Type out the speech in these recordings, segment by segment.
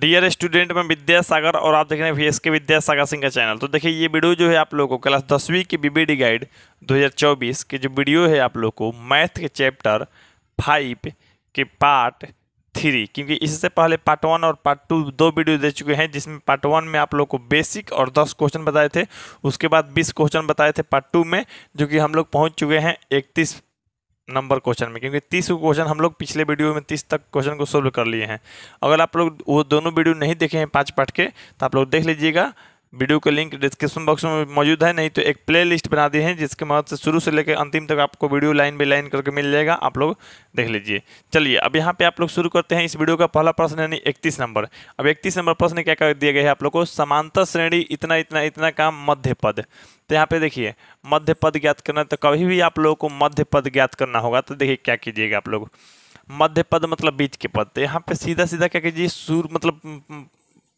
dear student में विद्यासागर और आप देख रहे हैं वी एस के विद्यासागर सिंह का चैनल तो देखिए ये वीडियो जो है आप लोगों को क्लास दसवीं की बीबीडी गाइड 2024 की जो वीडियो है आप लोग को मैथ के चैप्टर फाइव के पार्ट थ्री क्योंकि इससे पहले पार्ट वन और पार्ट टू दो वीडियो दे चुके हैं जिसमें पार्ट वन में आप लोग को बेसिक और दस क्वेश्चन बताए थे उसके बाद बीस क्वेश्चन बताए थे पार्ट टू में जो कि हम लोग पहुँच चुके हैं इकतीस नंबर क्वेश्चन में क्योंकि तीस क्वेश्चन हम लोग पिछले वीडियो में तीस तक क्वेश्चन को सोल्व कर लिए हैं अगर आप लोग वो दोनों वीडियो नहीं देखे हैं पाँच पाठ के तो आप लोग देख लीजिएगा वीडियो का लिंक डिस्क्रिप्शन बॉक्स में मौजूद है नहीं तो एक प्ले लिस्ट बना दिए हैं जिसके मदद से शुरू से लेकर अंतिम तक आपको वीडियो लाइन बाई लाइन करके मिल जाएगा आप लोग देख लीजिए चलिए अब यहाँ पे आप लोग शुरू करते हैं इस वीडियो का पहला प्रश्न यानी इकतीस नंबर अब इकतीस नंबर प्रश्न क्या कर दिया गया है आप लोग को समांतर श्रेणी इतना इतना इतना का मध्य पद तो यहाँ पे देखिए मध्य पद ज्ञात करना तो कभी भी आप लोगों को मध्य पद ज्ञात करना होगा तो देखिए क्या कीजिएगा आप लोग मध्य पद मतलब बीच के पद तो यहाँ पे सीधा सीधा क्या कीजिए सूर मतलब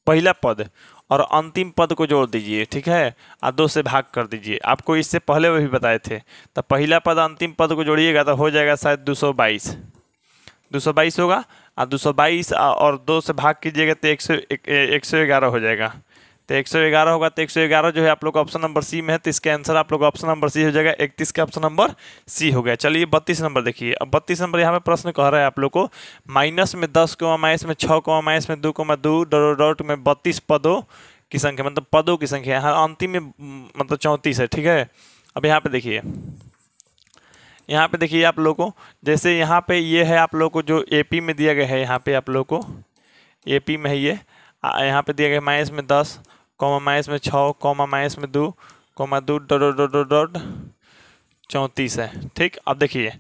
पहला पद और अंतिम पद को जोड़ दीजिए ठीक है और दो से भाग कर दीजिए आपको इससे पहले भी बताए थे तो पहला पद अंतिम पद को जोड़िएगा तो हो जाएगा शायद दो सौ बाईस दो सौ बाईस होगा और दो सौ बाईस और दो से भाग कीजिएगा तो एक सौ एक सौ ग्यारह हो जाएगा तो एक सौ ग्यारह होगा तो एक सौ ग्यारह जो है आप लोग का ऑप्शन नंबर सी में है तो इसका आंसर आप लोग ऑप्शन नंबर सी हो जाएगा इकतीस का ऑप्शन नंबर सी हो गया चलिए बत्तीस नंबर देखिए अब बत्तीस नंबर यहाँ पे प्रश्न कह रहा है आप लोग को माइनस में दस कोमा माइनस में छः कोमा माइनस में दो कोमा दो डॉट में बत्तीस पदों की संख्या मतलब पदों की संख्या यहाँ अंतिम में मतलब चौंतीस है ठीक है अब यहाँ पे देखिए यहाँ पे देखिए आप लोग को जैसे यहाँ पर ये है आप लोग को जो ए में दिया गया है यहाँ पे आप लोग को ए में है ये यहाँ पे दिया गया माइनस में दस कॉमा माइनस में छः कॉमा माइनस में दो कॉमा दो डॉट डॉट डॉट डॉट चौंतीस है ठीक अब देखिए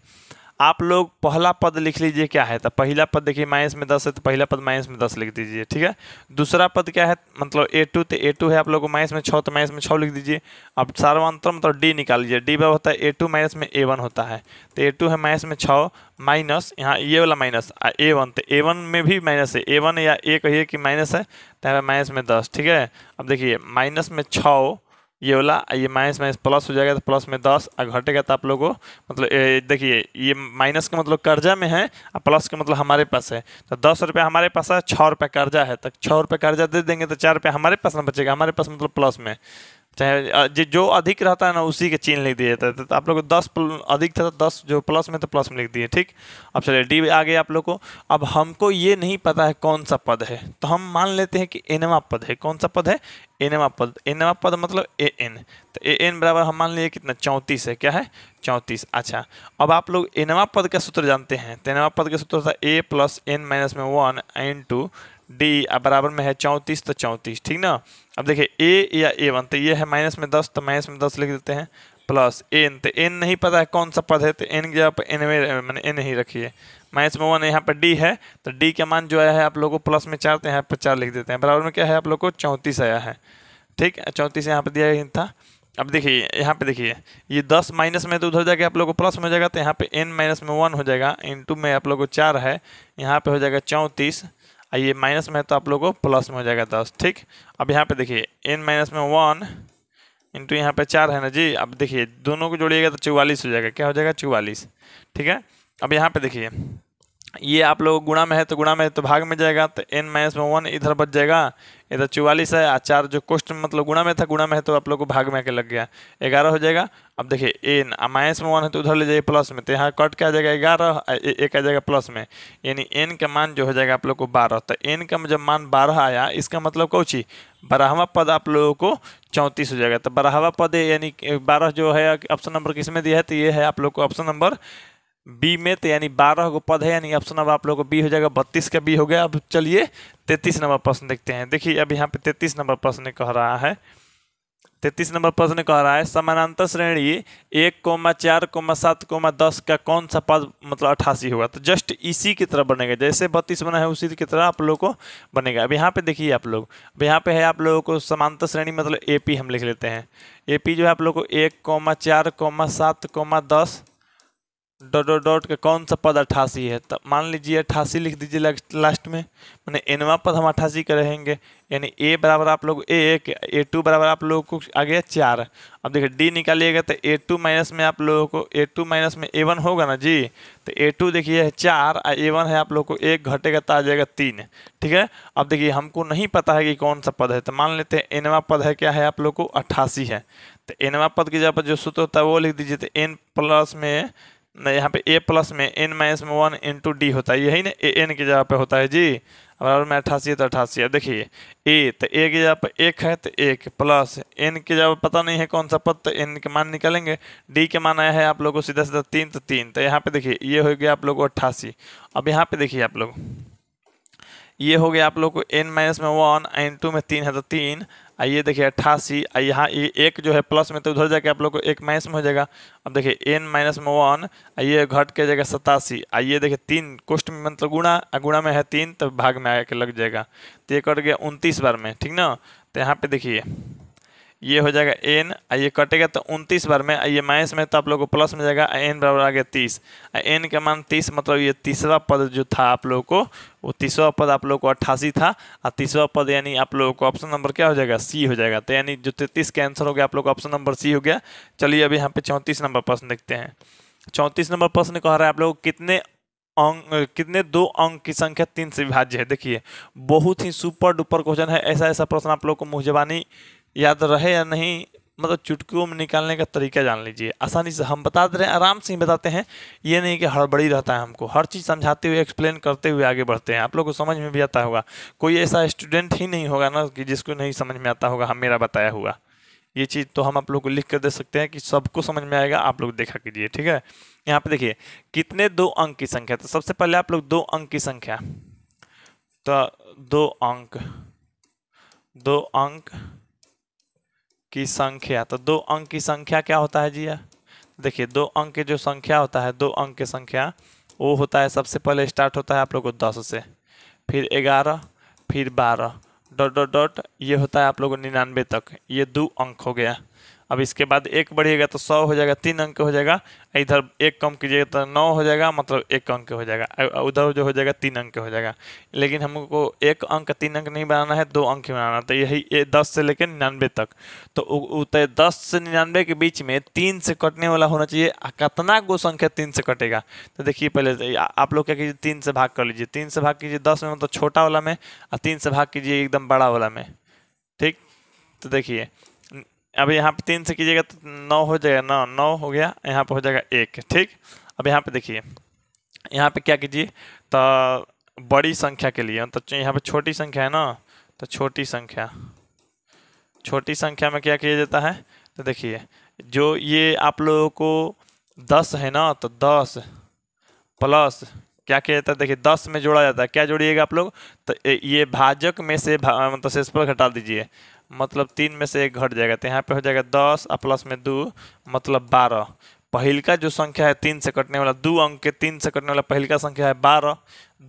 आप लोग पहला पद लिख लीजिए क्या है तो पहला पद देखिए माइनस में दस है तो पहला पद माइनस में दस लिख दीजिए ठीक है दूसरा पद क्या है मतलब ए टू तो ए टू है आप लोग को माइनस में छः तो माइनस में छः लिख दीजिए अब सर्वांतर मतलब तो डी निकाल लीजिए डी बार होता है ए टू माइनस में ए वन होता है तो ए टू है माइनस में छः माइनस यहाँ ये वाला माइनस ए वन तो ए वन में भी माइनस है ए वन या ए कहिए कि माइनस है तो यहाँ माइनस में दस ठीक है अब देखिए माइनस में छः ये वाला ये माइनस माइनस प्लस हो जाएगा तो प्लस में दस और घटेगा तो आप लोग को मतलब देखिए ये माइनस का मतलब कर्जा में है और प्लस का मतलब हमारे पास है तो दस रुपये हमारे पास है छः रुपये कर्जा है तो छः रुपये कर्जा दे देंगे तो चार रुपये हमारे पास ना बचेगा हमारे पास मतलब प्लस में चाहे जो अधिक रहता है ना उसी के चिन्ह लिख दिए जाता है तो आप लोग को दस अधिक था तो दस जो प्लस में तो प्लस में लिख दिए ठीक अब चलिए डी आ गया आप लोग को अब हमको ये नहीं पता है कौन सा पद है तो हम मान लेते हैं कि एनवा पद है कौन सा पद है एन एम पद एन एम पद मतलब ए एन तो ए एन बराबर हम मान लीजिए कितना चौंतीस है क्या है चौंतीस अच्छा अब आप लोग एनवा पद का सूत्र जानते हैं तो एनवा पद का सूत्र था ए प्लस एन माइनस में वन एन टू डी अब बराबर में है चौंतीस तो चौंतीस ठीक ना अब देखिए ए या ए वन तो ये है माइनस में दस तो माइनस में दस लिख देते हैं प्लस एन तो एन नहीं पता है कौन सा पद है तो एन की जगह पर एन मैंने एन ही रखिए माइनस में वन यहाँ पर डी है तो डी का मान जो आया है आप लोग को प्लस में चार तो यहाँ पर चार लिख देते हैं बराबर में क्या है आप लोग को चौंतीस आया है ठीक चौंतीस यहाँ पर दिया गया था अब देखिए यहाँ पे देखिए ये दस माइनस में तो उधर जाके आप लोग को प्लस में हो जाएगा तो यहाँ पे एन माइनस में वन हो जाएगा इन टू में आप लोग को चार है यहाँ पे हो जाएगा चौंतीस और ये माइनस में तो आप लोग को प्लस में हो जाएगा दस ठीक अब यहाँ पे देखिए एन माइनस में वन इन टू यहाँ पर चार है ना जी अब देखिए दोनों को जोड़िएगा तो चौवालीस हो जाएगा क्या हो जाएगा चौवालीस ठीक है अब यहाँ पे देखिए ये आप लोग गुणा में है तो गुणा में तो भाग में जाएगा तो एन माइनस में वन इधर बच जाएगा इधर चौवालीस है आ चार जो कोष्ट मतलब गुणा में था गुणा में है तो आप लोग को भाग में आके लग गया ग्यारह हो जाएगा अब देखिए एन माइनस में वन है तो उधर ले जाइए प्लस में तो यहाँ कट के आ जाएगा ग्यारह एक आ जाएगा प्लस में यानी एन का मान जो हो जाएगा आप लोग को बारह तो एन का जब मान बारह आया इसका मतलब कौची बारहवा पद आप लोगों को चौंतीस हो जाएगा तो बारहवा पद यानी बारह जो है ऑप्शन नंबर किस में दिया है तो ये है आप लोग को ऑप्शन नंबर बी में तो यानी बारह को पद है यानी ऑप्शन अब आप लोगों को बी हो जाएगा बत्तीस का बी हो गया अब चलिए तैतीस नंबर प्रश्न देखते हैं देखिए अब यहाँ पे तैतीस नंबर प्रश्न कह रहा है तैतीस नंबर प्रश्न कह रहा है समानांतर श्रेणी एक कोमा चार कोमा सात कोमा दस का कौन सा पद मतलब अट्ठासी होगा तो जस्ट इसी की तरह बनेगा जैसे बत्तीस बना है उसी की तरह आप लोग को बनेगा अब यहाँ पे देखिए आप लोग अब यहाँ पे है आप लोगों को समांतर श्रेणी मतलब ए हम लिख लेते हैं ए जो है आप लोग को एक कोमा चार कोमा सात कोमा दस डॉट डॉट डॉट का कौन सा पद अट्ठासी है तो मान लीजिए अट्ठासी लिख दीजिए लास्ट में मैंने एनवा पद हम अट्ठासी का रहेंगे यानी ए बराबर आप लोग ए एक ए टू बराबर आप लोगों को आ गया चार अब देखिए डी निकालिएगा तो ए टू माइनस में आप लोगों को ए टू माइनस में ए वन होगा ना जी तो ए टू देखिए है चार और ए वन है आप लोग को एक घटेगा तो आ जाएगा तीन ठीक है अब देखिए हमको नहीं पता है कि कौन सा पद है तो मान लेते हैं एनवा पद है क्या है आप लोग को अट्ठासी है तो एनवा पद की जब जो सूत्र होता है वो लिख दीजिए तो एन प्लस में यहाँ पे ए प्लस में एन माइनस में वन टू डी होता है यही ना ए एन की जगह पे होता है जी बराबर में अठासी है तो अठासी है देखिए ए तो ए की जगह पर एक है तो एक प्लस एन की जगह पर पता नहीं है कौन सा पद तो एन के मान निकालेंगे डी के मान आया है आप लोगों को सीधा सीधा तीन तो तीन तो यहाँ पे देखिए ये हो गया आप लोग को अट्ठासी अब यहाँ पे देखिए आप लोग ये हो गया आप लोग को एन माइनस में वन एन टू में तीन है तो तीन आइए देखिए अट्ठासी यहाँ ये एक जो है प्लस में तो उधर जाके आप लोग को एक माइनस में हो जाएगा अब देखिए एन माइनस में वन आइए घट के जाएगा सतासी आइए देखिए तीन कोष्ट में मतलब गुणा गुणा में है तीन तो भाग में आके लग जाएगा तो ये कट गया उनतीस बार में ठीक ना तो यहाँ पे देखिए ये हो जाएगा एन ये कटेगा तो उनतीस बार में ये माइनस में तो आप लोग को प्लस में जाएगा एन बराबर आ गया तीस एन का मान तीस मतलब ये तीसरा पद जो था आप लोग को वो तीसरा पद आप लोग को अट्ठासी था और तीसरा पद यानी आप लोगों को ऑप्शन नंबर क्या हो जाएगा सी हो जाएगा तो यानी जो तैतीस का आंसर हो गया आप लोग ऑप्शन नंबर सी हो गया चलिए अभी यहाँ पे चौंतीस नंबर प्रश्न देखते हैं चौंतीस नंबर प्रश्न कह रहा है आप लोग कितने अंक कितने दो अंक की संख्या तीन से विभाज्य है देखिए बहुत ही सुपर डुपर क्वेश्चन है ऐसा ऐसा प्रश्न आप लोग को मुहजबानी याद रहे या नहीं मतलब चुटकियों में निकालने का तरीका जान लीजिए आसानी से हम बता दे रहे हैं आराम से ही बताते हैं ये नहीं कि हड़बड़ी रहता है हमको हर चीज़ समझाते हुए एक्सप्लेन करते हुए आगे बढ़ते हैं आप लोग को समझ में भी आता होगा कोई ऐसा स्टूडेंट ही नहीं होगा ना कि जिसको नहीं समझ में आता होगा हम मेरा बताया हुआ ये चीज़ तो हम आप लोग को लिख कर दे सकते हैं कि सबको समझ में आएगा आप लोग देखा कीजिए ठीक है यहाँ पर देखिए कितने दो अंक की संख्या तो सबसे पहले आप लोग दो अंक की संख्या तो दो अंक दो अंक की संख्या तो दो अंक की संख्या क्या होता है जी देखिए दो अंक की जो संख्या होता है दो अंक की संख्या वो होता है सबसे पहले स्टार्ट होता है आप लोगों को दस से फिर ग्यारह फिर बारह डॉट डॉट डॉट ये होता है आप लोगों को निन्यानवे तक ये दो अंक हो गया अब इसके बाद एक बढ़िएगा तो सौ हो जाएगा तीन अंक हो जाएगा इधर एक कम कीजिएगा तो नौ हो जाएगा मतलब एक अंक हो जाएगा उधर जो हो जाएगा तीन अंक हो जाएगा लेकिन हमको एक अंक तीन अंक नहीं बनाना है दो अंक ही बनाना तो यही ये दस से लेकर निन्यानवे तक तो, तो दस से निन्यानवे के बीच में तीन से कटने वाला होना चाहिए कितना गो संख्या तीन से कटेगा तो देखिए पहले आप लोग क्या कीजिए तीन से भाग कर लीजिए तीन से भाग कीजिए दस में मतलब छोटा वाला में और तीन से भाग कीजिए एकदम बड़ा वाला में ठीक तो देखिए अब यहाँ पे तीन से कीजिएगा तो नौ हो जाएगा नौ नौ हो गया यहाँ पे हो जाएगा एक ठीक अब यहाँ पे देखिए यहाँ पे क्या कीजिए तो बड़ी संख्या के लिए तो यहाँ पे छोटी संख्या है ना तो छोटी संख्या छोटी संख्या में क्या किया जाता है तो देखिए जो ये आप लोगों को दस है ना तो दस प्लस क्या किया जाता है देखिए दस में जोड़ा जाता है क्या जोड़िएगा आप लोग तो ये भाजक में से भा, मतलब शेषफल घटा दीजिए मतलब तीन में से एक घट जाएगा तो यहाँ पे हो जाएगा दस और प्लस में दो मतलब बारह पहल का जो संख्या है तीन से कटने वाला दो अंक के तीन से कटने वाला पहल का संख्या है बारह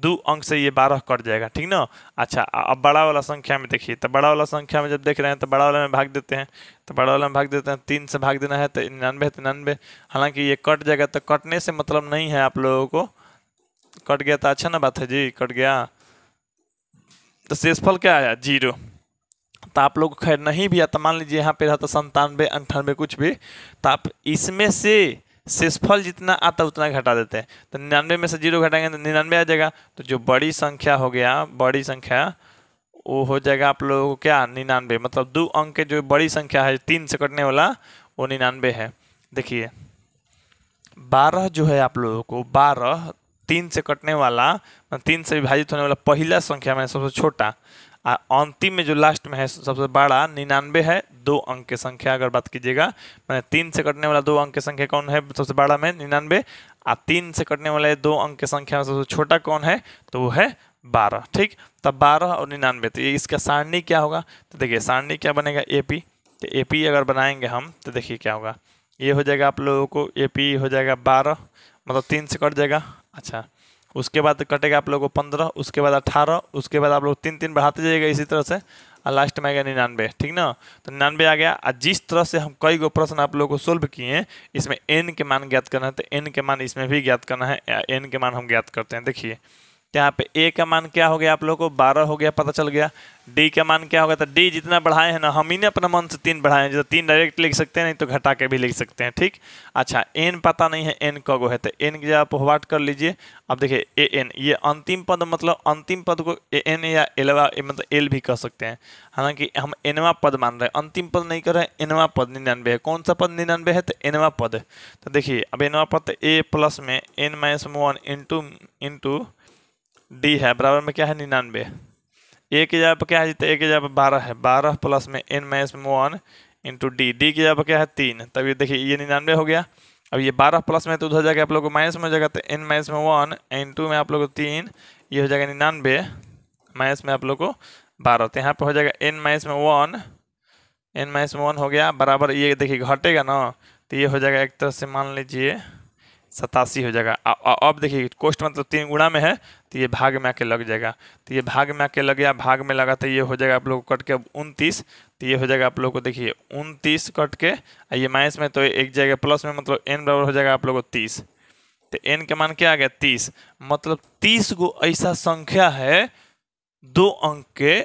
दो अंक से ये बारह कट जाएगा ठीक ना अच्छा अब बड़ा वाला संख्या में देखिए तो बड़ा वाला संख्या में जब देख रहे हैं तो बड़ा वाला में भाग देते हैं तो बड़ा वाला में भाग देते हैं तीन से भाग देना है तो निन्यानवे है तिरानवे तो हालांकि ये कट जाएगा तो कटने से मतलब नहीं है आप लोगों को कट गया तो अच्छा ना बात है जी कट गया तो शेषफल क्या आया जीरो तो आप लोग खैर नहीं भी आता मान लीजिए यहाँ पे रहता संतानवे अंठानवे कुछ भी तो आप इसमें से शेषफल जितना आता उतना घटा देते हैं तो निन्यानवे में से जीरो घटाएंगे तो निन्यानवे आ जाएगा तो जो बड़ी संख्या हो गया बड़ी संख्या वो हो जाएगा आप लोगों को क्या निन्यानवे मतलब दो अंक के जो बड़ी संख्या है तीन से कटने वाला वो निन्यानवे है देखिए बारह जो है आप लोगों को बारह तीन से कटने वाला तीन से विभाजित होने वाला पहला संख्या में सबसे छोटा आ अंतिम में जो लास्ट में है सबसे बड़ा निन्यानवे है दो अंक की संख्या अगर बात कीजिएगा मैंने तीन से कटने वाला दो अंक की संख्या कौन है सबसे बड़ा में निन्यानवे आ तीन से कटने वाले दो अंक की संख्या में सबसे छोटा कौन है तो वो है बारह ठीक तब बारह और निन्यानवे तो ये इसका सारणी क्या होगा तो देखिए सारणी क्या बनेगा ए पी तो ए पी अगर बनाएंगे हम तो देखिए क्या होगा ये हो जाएगा आप लोगों को ए पी हो जाएगा बारह मतलब तीन से कट जाएगा अच्छा उसके बाद कटेगा आप लोगों को पंद्रह उसके बाद अट्ठारह उसके बाद आप लोग तीन तीन बढ़ाते जाइएगा इसी तरह से और लास्ट में आ गया निन्यानवे ठीक ना तो निन्यानवे आ गया और जिस तरह से हम कई गो प्रश्न आप लोगों को सोल्व किए हैं इसमें एन के मान ज्ञात करना है तो एन के मान इसमें भी ज्ञात करना है एन के मान हम ज्ञात करते हैं देखिए यहाँ पे ए का मान क्या हो गया आप लोगों को बारह हो गया पता चल गया डी का मान क्या हो गया तो डी जितना बढ़ाए हैं ना हम ही ने अपना मन से तीन बढ़ाए हैं जो तीन डायरेक्ट लिख सकते हैं नहीं तो घटा के भी लिख सकते हैं ठीक अच्छा एन पता नहीं है एन कगो है तो एन की जगह आप वाट कर लीजिए अब देखिए ए एन ये अंतिम पद मतलब अंतिम पद को ए एन या एलवा मतलब एल भी कह सकते हैं हालांकि हम एनवा पद मान रहे हैं अंतिम पद नहीं कर रहे हैं एनवा पद निन्यानवे है कौन सा पद निन्यानवे है तो एनवा पद तो देखिए अब एनवा पद ए प्लस में N minus one into into D है बराबर में क्या है निन्यानवे ए की जगह पर क्या है जीते तो ए की जगह पर बारह है बारह प्लस में एन माइनस में वन इंटू डी डी की जगह पर क्या है तीन तब ये देखिए ये निन्यानवे हो गया अब ये बारह प्लस में तो उधर जाके आप लोग को माइनस में हो जाएगा तो एन माइनस में वन एन टू में आप लोग को तीन ये हो जाएगा निन्यानवे माइनस में आप लोग को बारह तो यहाँ पर हो जाएगा एन माइनस में वन एन माइनस में वन हो गया बराबर ये देखिए घटेगा ना तो ये हो जाएगा एक तरह से मान लीजिए सतासी हो जाएगा अब देखिए कोष्ट मतलब तीन गुणा में है तो ये भाग में आके लग जाएगा तो ये भाग में आके लग गया भाग में लगा तो ये हो जाएगा आप लोग को कट के उनतीस तो ये हो जाएगा आप लोग को देखिए उनतीस कट के ये माइनस में तो एक जाएगा प्लस में मतलब एन बराबर हो जाएगा आप लोग को तीस तो एन के मान क्या आ गया तीस मतलब तीस गो ऐसा संख्या है दो अंक के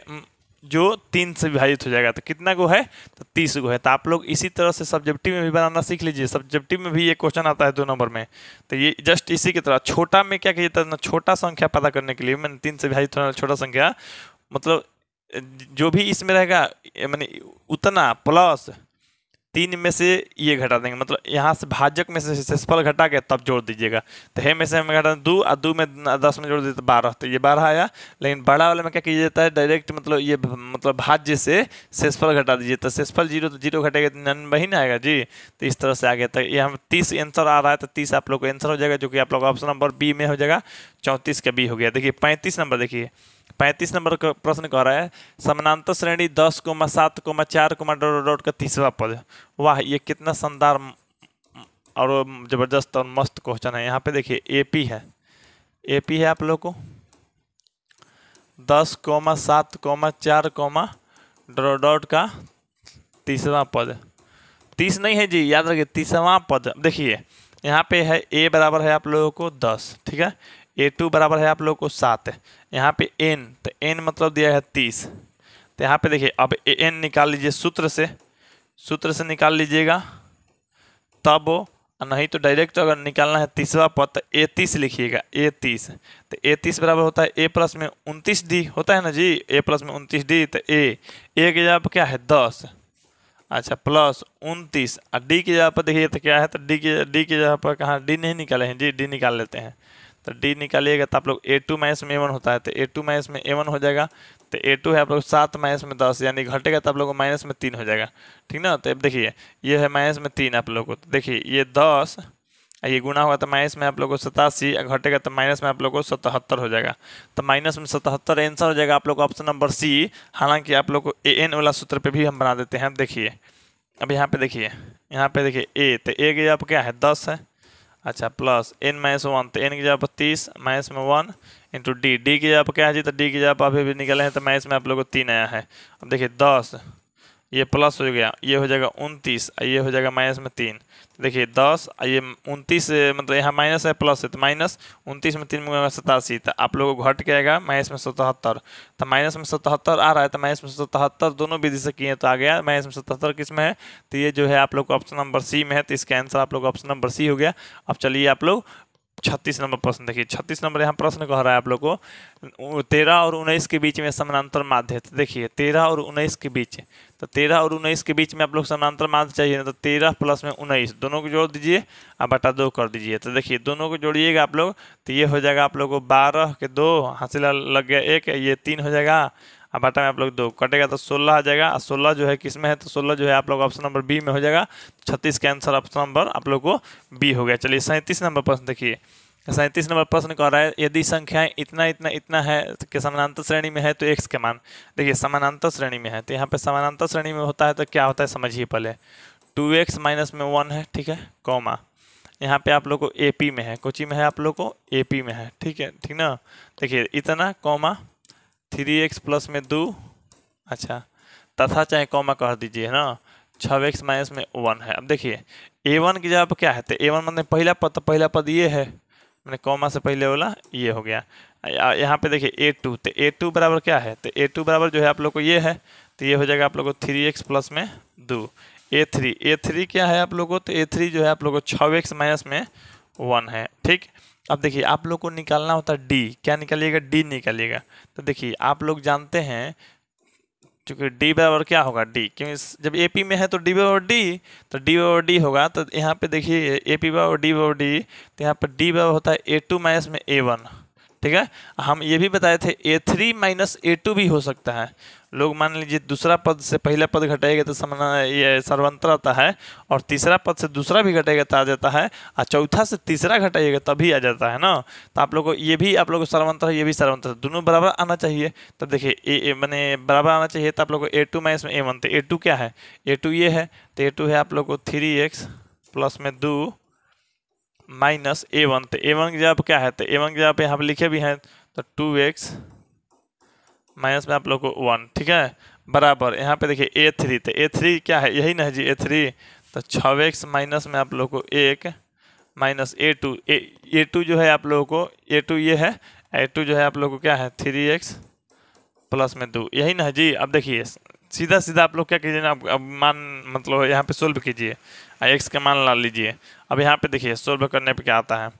जो तीन से विभाजित हो जाएगा तो कितना गो है तो तीस गो है तो आप लोग इसी तरह से सब्जेक्टिव में भी बनाना सीख लीजिए सब्जेक्टिव में भी ये क्वेश्चन आता है दो नंबर में तो ये जस्ट इसी की तरह छोटा में क्या किया जाता है छोटा संख्या पता करने के लिए मैंने तीन से विभाजित होने वाला छोटा संख्या मतलब जो भी इसमें रहेगा मैंने उतना प्लस तीन में से ये घटा देंगे मतलब यहाँ से भाजक में से शेषफल घटा के तब जोड़ दीजिएगा तो हे में से हमें घटा दो और दो में दस में जोड़ दीजिए तो बारह तो ये बारह आया लेकिन बड़ा वाले में क्या किया जाता है डायरेक्ट मतलब ये मतलब भाज्य से शेषफल घटा दीजिए तो शेषफल जीरो तो जीरो घटेगा तो में ही ना आएगा जी तो इस तरह से आ गया तो ये हम तीस आंसर आ रहा है तो तीस आप लोग का आंसर हो जाएगा जो कि आप लोग ऑप्शन नंबर बी में हो जाएगा चौंतीस का बी हो गया देखिए पैंतीस नंबर देखिए पैंतीस नंबर का प्रश्न कह रहा है समानांतर श्रेणी दस कोमा सात कोमा चार कोमा डॉट डॉट का तीसरा पद वाह ये कितना शानदार और ज़बरदस्त और मस्त क्वेश्चन है यहाँ पे देखिए एपी है एपी है आप लोग को दस कोमा सात कोमा चार कोमा डॉट का तीसरा पद तीस नहीं है जी याद रखिए तीसवा पद देखिए यहाँ पे है ए बराबर है आप लोगों को दस ठीक है ए टू बराबर है आप लोग को सात यहाँ पे एन तो एन मतलब दिया है तीस तो यहाँ पे देखिए अब ए एन निकाल लीजिए सूत्र से सूत्र से निकाल लीजिएगा तब नहीं तो डायरेक्ट अगर निकालना है तीसरा पद तो ए तीस लिखिएगा ए तीस तो ए तीस बराबर होता है ए प्लस में उनतीस डी होता है ना जी ए प्लस में उनतीस डी तो ए ए के जगह पर क्या है दस अच्छा प्लस उनतीस और डी की जगह पर देखिए तो क्या है तो डी के डी के जगह पर कहाँ डी नहीं निकाले हैं जी डी निकाल लेते हैं तो डी निकालिएगा तो आप लोग ए टू माइनस में ए वन होता है तो ए टू माइनस में ए वन हो जाएगा तो ए टू है आप लोग सात माइनस में दस यानी घटेगा तो आप लोग को माइनस में तीन हो जाएगा ठीक ना तो अब देखिए ये है माइनस में तीन आप लोग को तो देखिए ये दस ये गुना होगा तो माइनस में आप लोग को सतासी घटेगा तो माइनस में आप लोग को सतहत्तर हो जाएगा तो माइनस में सतहत्तर आंसर हो जाएगा आप लोग को ऑप्शन नंबर सी हालांकि आप लोग को ए एन वाला सूत्र पे भी हम बना देते हैं देखिए अब यहाँ पे देखिए यहाँ पे देखिए ए तो ए गया आप क्या है दस है अच्छा प्लस एन माइनस वन तो एन की जगह पर तीस माइनस में वन इंटू डी डी की जगह पर क्या है जी तो डी की जगह पर अभी भी निकले हैं तो माइनस में आप लोग को तीन आया है अब देखिए दस ये प्लस हो गया ये हो जाएगा उनतीस ये हो जाएगा माइनस में तीन देखिए दस ये उनतीस मतलब यहाँ माइनस है प्लस है तो माइनस उनतीस में तीन में सतासी तो आप लोगों को घट के आएगा माइनस में सतहत्तर तो माइनस में सतहत्तर आ रहा है तो माइनस में सतहत्तर दोनों विधि से किए तो आ गया माइनस में सतहत्तर किस में है तो ये जो है आप लोग को ऑप्शन नंबर सी में है तो इसका आंसर आप लोग ऑप्शन नंबर सी हो गया अब चलिए आप लोग छत्तीस नंबर प्रश्न देखिए छत्तीस नंबर यहाँ प्रश्न कह रहा है आप लोग को तेरह और उन्नीस के बीच में समानांतर माध्य तो देखिए तेरह और उन्नीस के बीच तो तेरह और उन्नीस के बीच में आप लोग समानांतर माध्य चाहिए ना तो तेरह प्लस में उन्नीस दोनों को जोड़ दीजिए और बटा दो कर दीजिए तो देखिए दोनों को जोड़िएगा आप लोग तो ये हो जाएगा आप लोग को बारह के दो हासिल लग गया एक ये तीन हो जाएगा अब बता में आप लोग दो कटेगा तो सोलह आ जाएगा और सोलह जो है किस में है तो सोलह जो है आप लोग ऑप्शन नंबर बी में हो जाएगा छत्तीस का आंसर ऑप्शन नंबर आप लोग को बी हो गया चलिए सैंतीस नंबर प्रश्न देखिए सैंतीस नंबर प्रश्न कह रहा है यदि संख्याएं इतना इतना इतना है कि समानांतर श्रेणी में है तो एक्स के मान देखिए समानांतर श्रेणी में है तो यहाँ पे समानांतर श्रेणी में होता है तो क्या होता है समझिए पहले टू एक्स माइनस में वन है ठीक है कौमा यहाँ पे आप लोग को ए में है कोची में है आप लोग को ए में है ठीक है ठीक ना देखिए इतना कौमा थ्री एक्स प्लस में दो अच्छा तथा चाहे कॉमा कह दीजिए ना छः एक्स माइनस में वन है अब देखिए ए वन की जगह क्या है तो ए वन मतलब पहला पद तो पहला पद ये है मैंने कॉमा से पहले बोला ये हो गया यहाँ पे देखिए ए टू तो ए टू बराबर क्या है तो ए टू बराबर जो है आप लोग को ये है तो ये हो जाएगा आप लोग को थ्री एक्स प्लस में दो ए थ्री ए थ्री क्या है आप लोग को तो ए थ्री जो है आप लोग को छः एक्स माइनस में वन है ठीक अब देखिए आप लोग को निकालना होता है डी क्या निकालिएगा डी निकालिएगा तो देखिए आप लोग जानते हैं क्योंकि डी बराबर क्या होगा डी क्योंकि जब ए पी में है तो डी बराबर डी तो डी बराबर डी होगा तो यहाँ पे देखिए ए पी बराबर डी बराबर डी तो यहाँ पर डी बराबर होता है ए टू माइनस में ए वन ठीक है हम ये भी बताए थे a three minus a two भी हो सकता है लोग मान लीजिए दूसरा पद से पहला पद घटाएगा तो समना ये सर्वंतर आता है और तीसरा पद से दूसरा भी घटेगा तो आ जाता है और चौथा से तीसरा घटाइएगा तभी आ जाता है ना तो आप लोग को ये भी आप लोग को सर्वंतर ये भी सर्वंतर दोनों बराबर आना चाहिए तब देखिए ए मैंने बराबर आना चाहिए तो आप लोग को ए टू माइनस में ए वन तो ए टू क्या है ए टू ये है तो ए टू है आप लोग को थ्री एक्स प्लस में दो माइनस ए वन तो ए वन जब क्या है तो ए वन जब यहाँ पर लिखे भी हैं तो टू एक्स माइनस में आप लोग को वन ठीक है बराबर यहाँ पे देखिए ए थ्री तो ए थ्री क्या है यही ना है जी ए थ्री तो छव एक्स माइनस में आप लोग को एक minus a two a a two जो है आप लोगों को ए टू ये है ए टू जो है आप लोगों को क्या है थ्री एक्स प्लस में दो यही ना है जी अब देखिए सीधा सीधा आप लोग क्या कीजिए ना अब मान मतलब यहाँ पे सोल्व कीजिए एक्स का मान ला लीजिए अब यहाँ पे देखिए सोल्व करने पे क्या आता है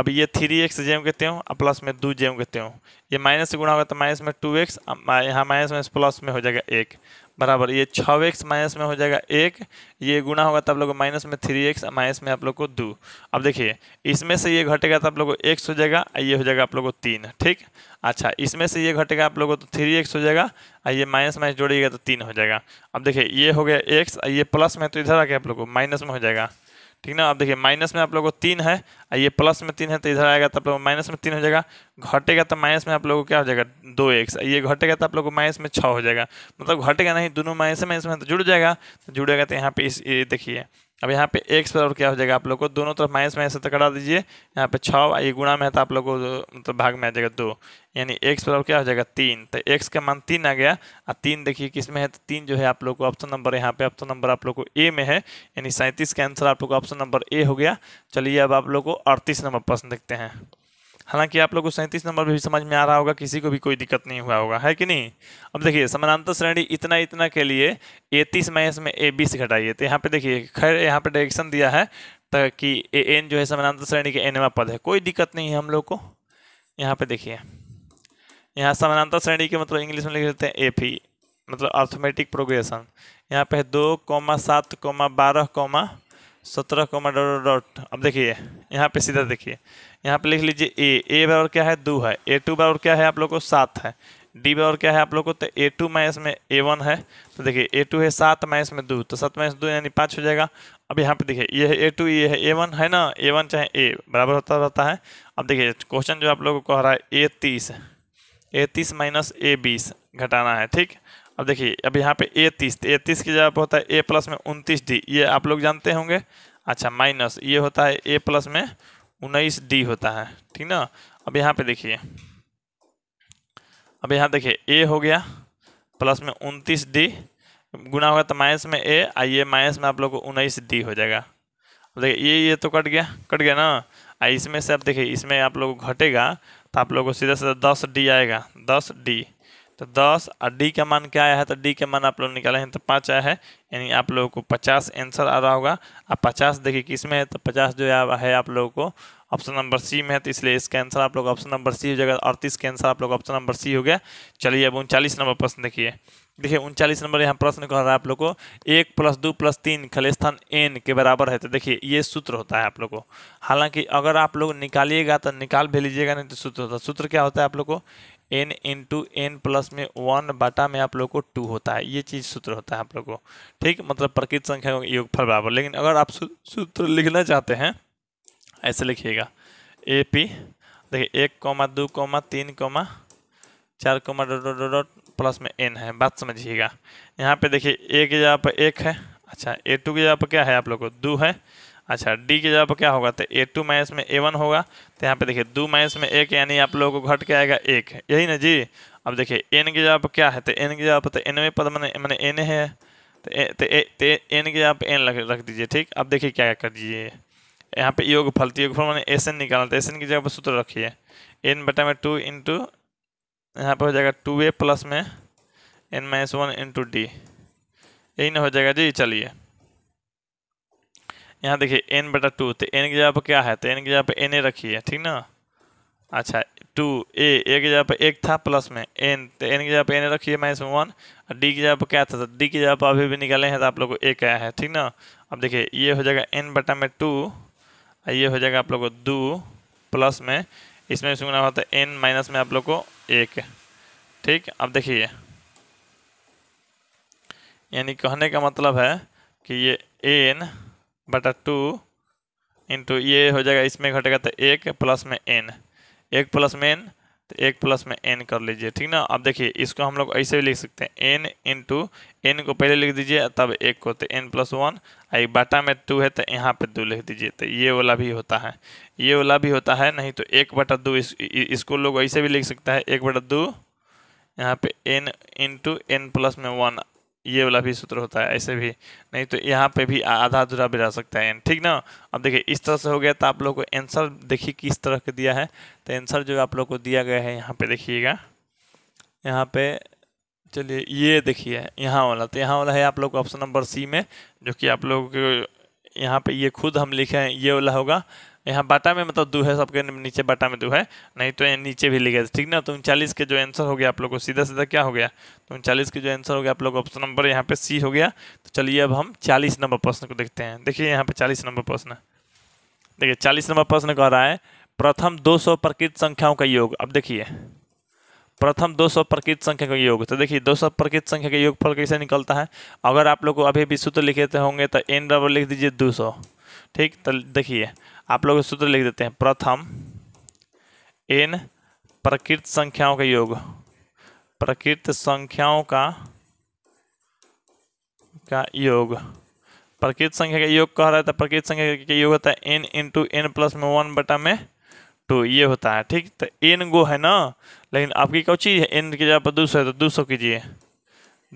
अब ये थ्री एक्स जेम कहते हो और प्लस में दो जेम कहते हो ये माइनस से गुणा होगा तो माइनस में टू एक्स यहाँ माइनस माइनस प्लस में हो जाएगा एक बराबर ये छः एक्स माइनस में हो जाएगा एक ये गुणा होगा तो आप लोग को माइनस में थ्री एक्स माइनस में आप लोग को दो अब देखिए इसमें से ये घटेगा तो आप लोग को एक्स हो जाएगा और ये हो जाएगा आप लोग को तीन ठीक अच्छा इसमें से ये घटेगा आप लोग को तो थ्री एक्स हो जाएगा और ये माइनस माइनस जोड़िएगा तो तीन हो जाएगा अब देखिए ये हो गया एक्स और ये प्लस में तो इधर आ गया आप लोग को माइनस में हो जाएगा ठीक ना अब देखिए माइनस में आप लोगों को तीन है और ये प्लस में तीन है तो इधर आएगा तो आप लोग माइनस में तीन हो जाएगा घटेगा तो माइनस में आप लोगों को क्या हो जाएगा दो एक्स ये घटेगा तो आप लोगों को माइनस में छः हो जाएगा मतलब घटेगा नहीं दोनों माइनस माइनस में तो जुड़ जाएगा तो जुड़ेगा तो यहाँ पे इस देखिए अब यहाँ पे एक्स बराबर क्या हो जाएगा आप लोग को दोनों तरफ माइनस माइनस से तकड़ा दीजिए यहाँ पे छः ये गुणा में है तो आप लोग को मतलब भाग में आ जाएगा दो यानी एक्स बराबर क्या हो जाएगा तीन तो एक्स का मान तीन आ गया और तीन देखिए किस में है तो तीन जो है आप लोग को ऑप्शन नंबर यहाँ पे ऑप्शन नंबर आप लोग को ए में है यानी सैंतीस का आंसर आप लोग को ऑप्शन नंबर ए हो गया चलिए अब आप लोग को अड़तीस नंबर प्रश्न देखते हैं हालांकि आप लोग को सैंतीस नंबर भी समझ में आ रहा होगा किसी को भी कोई दिक्कत नहीं हुआ होगा है कि नहीं अब देखिए समानांतर श्रेणी इतना इतना के लिए ए तीस माइनस में ए बीस घटाइए तो यहाँ पे देखिए खैर यहाँ पे डायरेक्शन दिया है कि ए एन जो है समानांतर श्रेणी के एनवा पद है कोई दिक्कत नहीं है हम लोग को यहाँ पे देखिए यहाँ समानांतर श्रेणी के मतलब इंग्लिश में लिख देते हैं ए पी मतलब अर्थमेटिक प्रोग्रेशन यहाँ पे है दो कौमा सात कौमा बारह कौमा सत्रह कोमा डॉट डॉट अब देखिए यहाँ पे सीधा देखिए यहाँ पे लिख लीजिए ए ए बराबर क्या है दो है ए टू बराबर क्या है आप लोग को सात है डी बराबर क्या है आप लोग को तो ए टू माइनस में ए वन है तो देखिए ए टू है सात माइनस में दो तो सात माइनस दो यानी पाँच हो जाएगा अब यहाँ पे देखिए ये है ए टू ये है ए वन है ना ए वन चाहे ए बराबर होता रहता है अब देखिए क्वेश्चन जो आप लोग को कह रहा है ए तीस ए तीस माइनस ए बीस घटाना है ठीक अब देखिए अब यहाँ पे ए तीस ए तीस की जगह पर होता है ए प्लस में उनतीस डी ये आप लोग जानते होंगे अच्छा माइनस ये होता है ए प्लस में उन्नीस डी होता है ठीक ना अब यहाँ पे देखिए अब यहाँ देखिए ए हो गया प्लस में उनतीस डी गुना होगा तो माइनस में ए और ये माइनस में आप लोग को उन्नीस डी हो जाएगा अब देखिए ये ये तो कट गया कट गया ना और इसमें से आप देखिए इसमें आप लोग घटेगा तो आप लोग को सीधा सीधा दस डी आएगा दस डी तो 10 और डी का मान क्या आया है तो डी का मान आप लोग निकाले हैं तो पाँच आया है यानी आप लोगों को 50 आंसर आ रहा होगा आप 50 देखिए किस में है तो 50 जो है आप लोगों को ऑप्शन नंबर सी में है तो इसलिए इसका आंसर आप लोग ऑप्शन नंबर सी हो जाएगा अड़तीस का आंसर आप लोग ऑप्शन नंबर सी हो गया चलिए अब उनचालीस नंबर प्रश्न देखिए देखिए उनचालीस नंबर यहाँ प्रश्न कह रहा है आप लोग को एक प्लस दो प्लस तीन स्थान एन के बराबर है तो देखिए ये सूत्र होता है आप लोग को हालांकि अगर आप लोग निकालिएगा तो निकाल भी लीजिएगा नहीं तो सूत्र होता है सूत्र क्या होता है आप लोग को एन इंटू एन प्लस में वन बाटा में आप लोग को टू होता है ये चीज़ सूत्र होता है आप लोग को ठीक मतलब प्रकृत संख्या योगफल बराबर लेकिन अगर आप सूत्र लिखना चाहते हैं ऐसे लिखिएगा ए पी देखिए एक कोमा दो कोमा तीन कॉमा चार कोमा डोडो डॉट डॉट प्लस में एन है बात समझिएगा यहाँ पे देखिए ए के जगह पर एक है अच्छा ए टू की जगह पर क्या है आप लोग को दो है अच्छा डी के जगह पर क्या होगा तो ए टू माइनस में ए वन होगा तो यहाँ पे देखिए दो माइनस में एक यानी आप लोगों को घट के आएगा एक यही ना जी अब देखिए एन की जगह पर क्या है तो एन की जगह पर तो एन पद मैंने मैंने एन है तो एन तो तो की जगह पर एन रख दीजिए ठीक अब देखिए क्या कर दीजिए यहाँ पे योग फलती तो योग फल मैंने एस एन निकाला था एस एन की जगह पर सूत्र रखिए एन बटा में टू इंटू यहाँ पर हो जाएगा टू ए प्लस में N minus one into d यही ना हो जाएगा जी चलिए यहाँ देखिए एन बटा टू तो एन की जगह पर क्या है तो एन की जगह पर एन ए रखिए ठीक ना अच्छा टू ए ए की जगह पर एक था प्लस में एन तो एन की जगह पर एन ए रखिए माइनस में वन और डी की जगह पर क्या था तो डी की जगह पर अभी भी निकाले हैं तो आप लोग को एक आया है ठीक ना अब देखिए ये हो जाएगा एन बटा में टू और ये हो जाएगा आप लोग को दो प्लस में इसमें सुनना होता है एन माइनस में आप लोग को एक ठीक अब देखिए यानी कहने का मतलब है कि ये एन बटा टू इंटू ये हो जाएगा इसमें घटेगा तो एक प्लस में एन एक प्लस में एन तो एक प्लस में एन कर लीजिए ठीक ना अब देखिए इसको हम लोग ऐसे भी लिख सकते हैं एन इंटू एन को पहले लिख दीजिए तब एक को तो एन प्लस वन आई बाटा में टू है तो यहाँ पे दो लिख दीजिए तो ये वाला भी होता है ये वाला भी होता है नहीं तो एक बटा दो इस, इसको लोग ऐसे भी लिख सकता है एक बटा दो यहाँ पे एन इंटू एन प्लस में वन ये वाला भी सूत्र होता है ऐसे भी नहीं तो यहाँ पे भी आधा अधूरा भी रह सकता है एन ठीक ना अब देखिए इस तरह से हो गया तो आप लोग को आंसर देखिए किस तरह के दिया है तो आंसर जो आप लोग को दिया गया है यहाँ पे देखिएगा यहाँ पे चलिए ये देखिए यहाँ वाला तो यहाँ वाला है आप लोग को ऑप्शन नंबर सी में जो कि आप लोग यहाँ पे ये खुद हम लिखे हैं ये वाला होगा यहाँ बाटा में मतलब दो है सबके नीचे बाटा में दो है नहीं तो यहाँ नीचे भी लिखे ठीक ना तो उनचालीस के जो आंसर हो गया आप लोग को सीधा सीधा क्या हो गया तो उनचालीस के जो आंसर हो गया आप लोग ऑप्शन नंबर यहाँ पे सी हो गया तो चलिए अब हम चालीस नंबर प्रश्न को देखते हैं देखिए यहाँ पे चालीस नंबर प्रश्न देखिए चालीस नंबर प्रश्न कह रहा है प्रथम दो सौ प्रकृत संख्याओं का योग अब देखिए प्रथम 200 प्रकृत संख्या का योग तो देखिए 200 प्रकृत संख्या का योगफल कैसे निकलता है अगर आप लोग को अभी भी सूत्र लिखे होंगे तो एन बराबर लिख दीजिए 200 ठीक तो देखिए आप लोग सूत्र लिख देते हैं प्रथम इन प्रकृत संख्याओं का योग प्रकृत संख्याओं का का योग प्रकृत संख्या का योग कह रहा तो प्रकृत संख्या का योग होता है एन इंटू एन प्लस में वन बटा में टू ये होता है ठीक तो एन गो है ना लेकिन आपकी कौन चीज़ है एन की जगह पर दो सौ है तो दो सौ कीजिए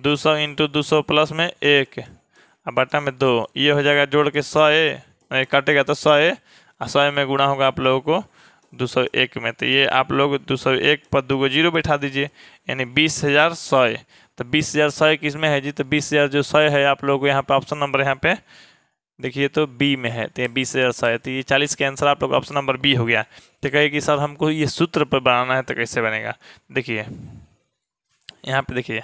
दो सौ इंटू दो सौ प्लस में एक और बटा में दो ये हो जाएगा जोड़ के सौ ए कटेगा तो सौ ए सौ में गुणा होगा आप लोगों को दो सौ एक में तो ये आप लोग दो सौ एक पर दो जीरो बैठा दीजिए यानी बीस हज़ार सौ तो बीस हज़ार सौ किस में है जी तो बीस हज़ार जो सौ है आप लोगों को यहाँ पे ऑप्शन नंबर यहाँ पे देखिए तो बी में है तो ये बीस हज़ार सौ तो ये चालीस के आंसर आप लोग ऑप्शन नंबर बी हो गया तो कहे कि सर हमको ये सूत्र पर बनाना है तो कैसे बनेगा देखिए यहाँ पर देखिए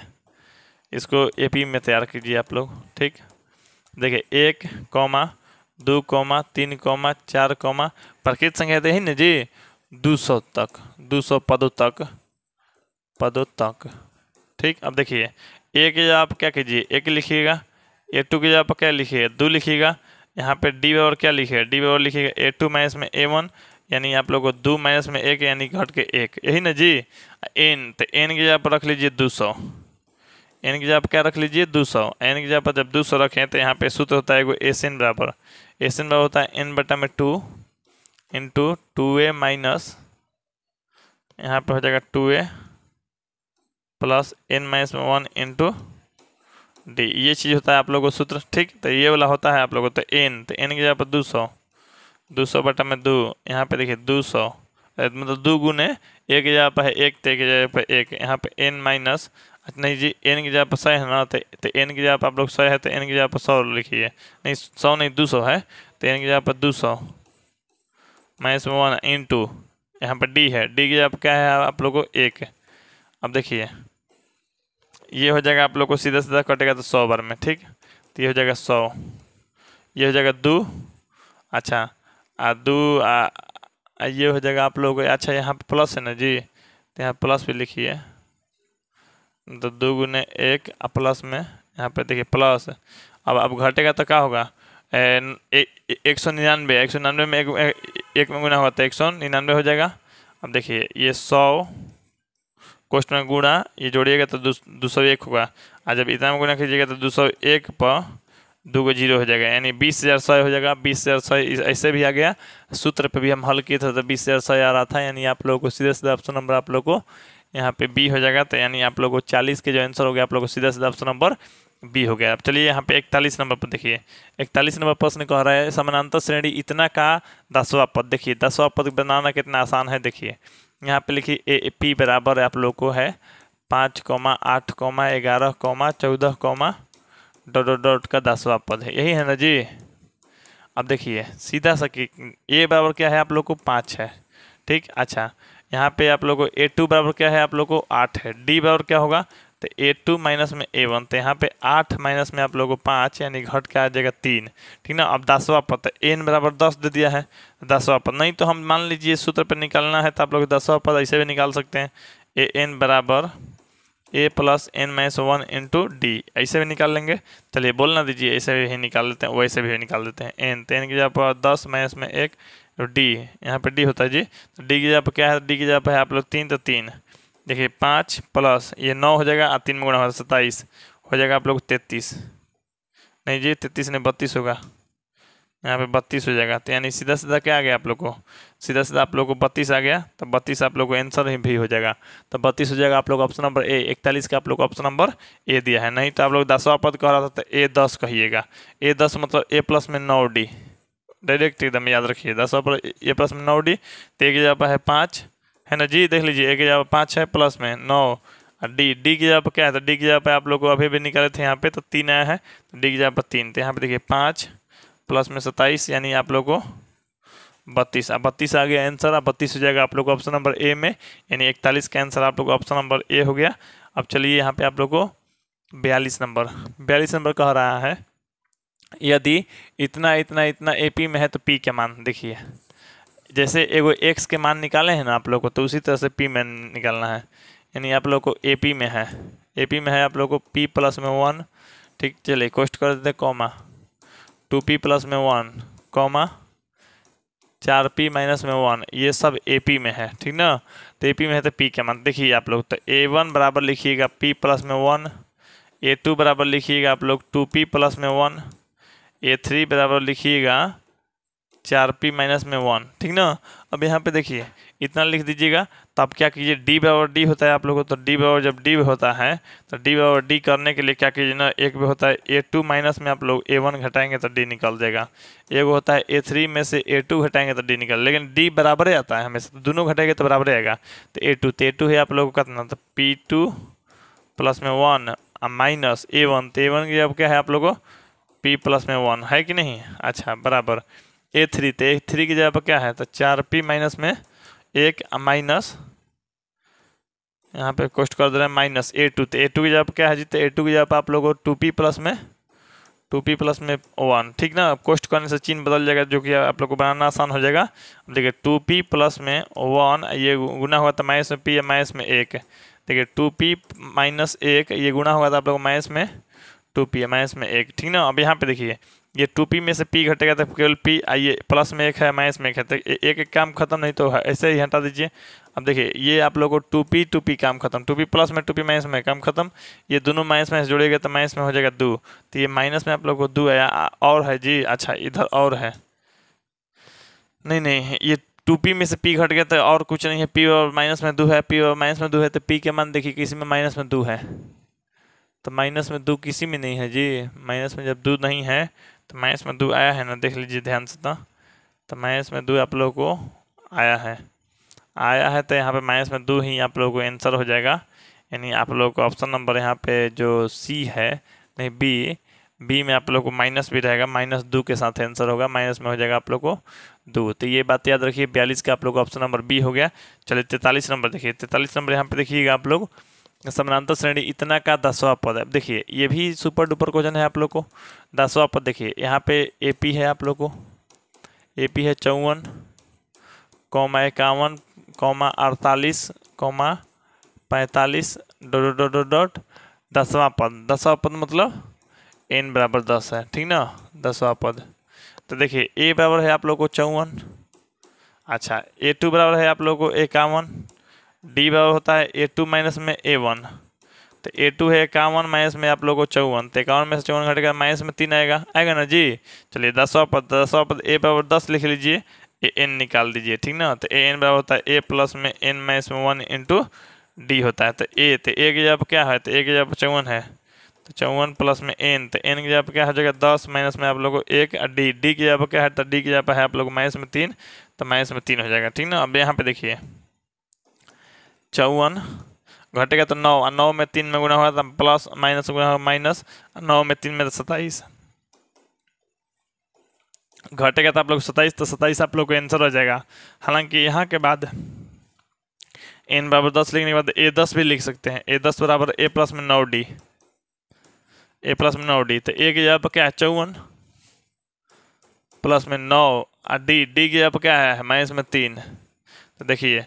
इसको ए में तैयार कीजिए आप लोग ठीक देखिए एक कौमा दो कौमा तीन कौमा चार कौमा प्रकृत संख्या दे न जी दो सौ तक दो सौ पदों तक पदों तक ठीक अब देखिए एक के जगह आप क्या कीजिए एक लिखिएगा ए टू की जगह क्या लिखिएगा दो लिखिएगा यहाँ पे डी और क्या लिखिएगा डी और लिखिएगा ए टू माइनस में ए वन यानी आप लोग को दो माइनस में एक यानी घट के एक यही ना जी एन तो एन की जगह पर रख लीजिए दो सौ एन की जगह पर क्या रख लीजिए दो सौ एन की जगह पर जब दो सौ रखें तो यहाँ पे सूत्र होता है एस एन बराबर एस एन बराबर होता है एन बटा में two into two a minus यहाँ पर हो जाएगा two a plus N minus में वन इंटू डी ये चीज़ होता है आप लोगों को सूत्र ठीक तो ये वाला होता है आप लोगों को तो एन तो एन की जगह पर दो सौ दो सौ बटा में दो यहाँ पे देखिए दो सौ मतलब दो गुने एक जगह पर है एक तो एक जगह पर एक यहाँ पे एन माइनस नहीं जी एन की जगह पर सौ है ना तो एन की जगह पर आप लोग सौ है तो एन की जगह पर सौ लिखिए नहीं सौ नहीं दो सौ है तो एन की जगह पर दो सौ माइनस में वन इन टू यहाँ पर डी है डी की जगह पर क्या है आप लोग को एक अब देखिए ये हो जाएगा आप लोग को सीधा सीधा कटेगा तो सौ बार में ठीक तो ये हो जाएगा सौ ये हो जाएगा दो अच्छा आ दो आ ये हो जाएगा आप लोग अच्छा यहाँ पर प्लस है ना जी तो यहाँ प्लस भी लिखिए तो दो गुने एक और प्लस में यहाँ पे देखिए प्लस अब अब घटेगा तो क्या होगा एक सौ निन्यानवे एक सौ निन्यानवे में एक, एक, में गुना होगा तो एक सौ निन्यानवे हो जाएगा अब देखिए ये सौ कोष्ट में गुणा ये जोड़िएगा तो दो सौ एक होगा और जब इतना में गुना कीजिएगा तो दो सौ एक पर दो गो जीरो हो जाएगा यानी बीस हज़ार सौ हो जाएगा बीस हज़ार सौ ऐसे भी आ गया सूत्र पे भी हम हल किए थे तो बीस हज़ार सौ आ रहा था यानी आप लोगों को सीधे सीधे ऑप्शन नंबर आप लोगों को यहाँ पे बी हो जाएगा तो यानी आप लोगों को चालीस के जो आंसर हो गया आप लोगों को सीधा सीधा ऑप्शन नंबर बी हो गया अब चलिए यहाँ पे इकतालीस नंबर पर देखिए इकतालीस नंबर प्रश्न कह रहा है समानांतर श्रेणी इतना का दसवा पद देखिए दसवा पद बनाना कितना आसान है देखिए यहाँ पे लिखिए ए पी बराबर आप लोग को है पाँच कौमा आठ कौमा ग्यारह कौमा चौदह कौमा डॉट डोट का दसवा पद है यही है ना जी अब देखिए सीधा सा कि ए बराबर क्या है आप लोग को पाँच है ठीक अच्छा यहाँ पे आप लोगों को ए टू बराबर क्या है आप लोगों को आठ है डी बराबर क्या होगा तो ए टू माइनस में ए वन तो यहाँ पे आठ माइनस में आप लोगों को पाँच यानी घट के आ जाएगा तीन ठीक ना अब दसवा पद तो एन बराबर दस दे दिया है दसवा पद नहीं तो हम मान लीजिए सूत्र पर निकालना है तो आप लोग दसवा पद ऐसे भी निकाल सकते हैं ए एन बराबर a plus N minus one into d ऐसे भी निकाल लेंगे चलिए बोलना दीजिए ऐसे भी निकाल लेते हैं वैसे भी निकाल देते हैं एन तो एन की जगह पर दस माइनस में एक तो डी यहाँ पर डी होता है जी तो डी की जगह पर क्या है डी की जगह पर है आप लोग तीन तो तीन देखिए पाँच प्लस ये नौ हो जाएगा और तीन में गुणा होगा सत्ताईस हो जाएगा आप लोग तैतीस नहीं जी तैतीस नहीं बत्तीस होगा यहाँ पे बत्तीस हो जाएगा तो यानी सीधा सीधा क्या आ गया आप लोग को सीधा सीधा आप लोग को बत्तीस आ गया तो बत्तीस आप लोग को आंसर ही भी हो जाएगा तो बत्तीस हो जाएगा आप लोग ऑप्शन नंबर ए इकतालीस का आप लोग ऑप्शन नंबर ए दिया है नहीं तो आप लोग दसवा पद कह रहा था तो ए दस कहिएगा ए दस मतलब ए प्लस में नौ डी डायरेक्ट एकदम याद रखिए दस और ये प्लस में नौ डी तो एक जगह पर है पाँच है ना जी देख लीजिए एक जगह पर पाँच है प्लस में नौ और डी डी की जगह पर क्या है तो डी की जगह पर आप लोग को अभी भी निकाले थे यहाँ पे तो तीन आया है तो डी की जगह पर तीन तो यहाँ पे देखिए पाँच प्लस में सत्ताईस यानी आप लोग को बत्तीस अब बत्तीस आ गया आंसर अब बत्तीस हो जाएगा आप लोग को ऑप्शन नंबर ए में यानी इकतालीस का आंसर आप लोग को ऑप्शन नंबर ए हो गया अब चलिए यहाँ पे आप लोग को बयालीस नंबर बयालीस नंबर कह रहा है यदि इतना इतना इतना ए पी में है तो पी के मान देखिए जैसे एगो एक्स के मान निकाले हैं ना आप लोग को तो उसी तरह से पी में निकालना है यानी आप लोग को ए पी में है ए पी में है आप लोग को पी प्लस में वन ठीक चलिए कोस्ट कर देते कॉमा टू पी प्लस में वन कॉमा चार पी माइनस में वन ये सब ए पी में है ठीक ना तो ए पी में है तो पी के मान देखिए आप लोग तो ए वन बराबर लिखिएगा पी प्लस में वन ए टू बराबर लिखिएगा आप लोग टू पी प्लस में वन ए थ्री बराबर लिखिएगा चार पी माइनस में वन ठीक ना अब यहाँ पे देखिए इतना लिख दीजिएगा तो आप क्या कीजिए डी बराबर डी होता है आप लोगों को तो डी बराबर जब डी होता है तो डी बराबर डी करने के लिए क्या कीजिए ना एक भी होता है ए टू माइनस में आप लोग ए वन घटाएंगे तो डी निकल जाएगा एक होता है ए थ्री में से ए टू घटाएंगे तो डी निकल लेकिन डी बराबर ही आता है हमेशा तो दोनों घटाएंगे तो बराबर आएगा तो ए टू तो ए टू है आप लोगों का कितना तो पी टू प्लस में वन माइनस ए वन तो ए वन की अब क्या है आप लोगों को पी प्लस में वन है कि नहीं अच्छा बराबर ए थ्री तो ए थ्री की जगह पर क्या है तो चार पी माइनस में एक माइनस यहाँ पे कोस्ट कर दे रहे हैं माइनस ए टू तो ए टू की जगह पर क्या है जी तो ए टू की जगह पर आप लोगों को टू पी प्लस में टू पी प्लस में वन ठीक ना कोस्ट करने से चीन बदल जाएगा जो कि आप लोग को बनाना आसान हो जाएगा देखिए टू पी प्लस में वन ये गुना हुआ था तो माइनस में पी या माइनस में एक देखिए टू पी माइनस एक ये गुना हुआ था तो आप लोग माइनस में टू पी है माइनस में एक ठीक ना अब यहाँ पे देखिए ये टू पी में से पी घटेगा तो केवल पी आइए प्लस में एक है माइनस में एक है तो एक एक काम खत्म नहीं तो है ऐसे ही हटा दीजिए अब देखिए ये आप लोगों को टू पी टू पी काम खत्म टू पी प्लस में टू पी माइनस में काम खत्म ये दोनों माइनस माइनस जुड़ेगा तो माइनस में हो जाएगा दो तो ये माइनस में आप लोग को दो आया और है जी अच्छा इधर और है नहीं नहीं ये टू पी में से पी घट गया तो और कुछ नहीं है पी और माइनस में दो है पी और माइनस में दो है तो पी के मान देखिए किसी में माइनस में दो है तो माइनस में दो किसी में नहीं है जी माइनस में जब दो नहीं है तो माइनस में दो आया है ना देख लीजिए ध्यान से तो तो माइनस में दो आप लोगों को आया है आया है तो यहाँ पे माइनस में दो ही आप लोगों को आंसर हो जाएगा यानी आप लोगों को ऑप्शन नंबर यहाँ पे जो सी है नहीं बी बी में आप लोग को माइनस भी रहेगा माइनस दो के साथ आंसर होगा माइनस में हो जाएगा आप लोग को दो तो ये बात याद रखिए बयालीस का आप लोग ऑप्शन नंबर बी हो गया चलिए तैंतालीस नंबर देखिए तैंतालीस नंबर यहाँ पर देखिएगा आप लोग समानांतर श्रेणी इतना का दसवा पद है देखिए ये भी सुपर डुपर क्वेश्चन है आप लोग को दसवा पद देखिए यहाँ पे एपी है आप लोग को एपी है चौवन कौमा इक्यावन कौमा अड़तालीस कौमा पैंतालीस डॉट डॉट डॉट डॉट पद दसवा पद मतलब एन बराबर दस है ठीक ना दसवा पद तो देखिए ए बराबर है आप लोग को चौवन अच्छा ए टू बराबर है आप लोग को इक्यावन डी बराबर होता है ए टू माइनस में ए वन तो ए टू है इक्यावन माइनस में आप लोगों को चौवन तो इक्यावन में से चौवन घटेगा माइनस में तीन आएगा आएगा ना जी चलिए दसवा पद दसवा पद ए बराबर दस लिख लीजिए ए एन निकाल दीजिए ठीक ना तो ए एन बराबर होता है ए प्लस में एन माइनस में वन इंटू डी होता है तो ए तो ए की जब क्या है तो ए की जब चौवन है तो चौवन प्लस में एन तो एन की जब क्या हो जाएगा दस माइनस में आप लोग को एक डी डी की जब क्या है तो डी की जगह है आप लोग माइनस में तीन तो माइनस में तीन हो जाएगा ठीक ना अब यहाँ पे देखिए चौवन घटेगा तो नौ और नौ में तीन में गुना होगा तो प्लस माइनस गुना होगा माइनस नौ में तीन में तो सताइस घटेगा तो आप लोग सताइस तो सताइस आप लोग को आंसर हो जाएगा हालांकि यहाँ के बाद एन बराबर दस लिखने के बाद ए दस भी लिख सकते हैं ए दस बराबर ए प्लस में नौ डी ए प्लस में नौ डी तो ए की जगह पर क्या है चौवन प्लस में नौ और डी डी की जगह पर क्या है माइनस में तीन तो देखिए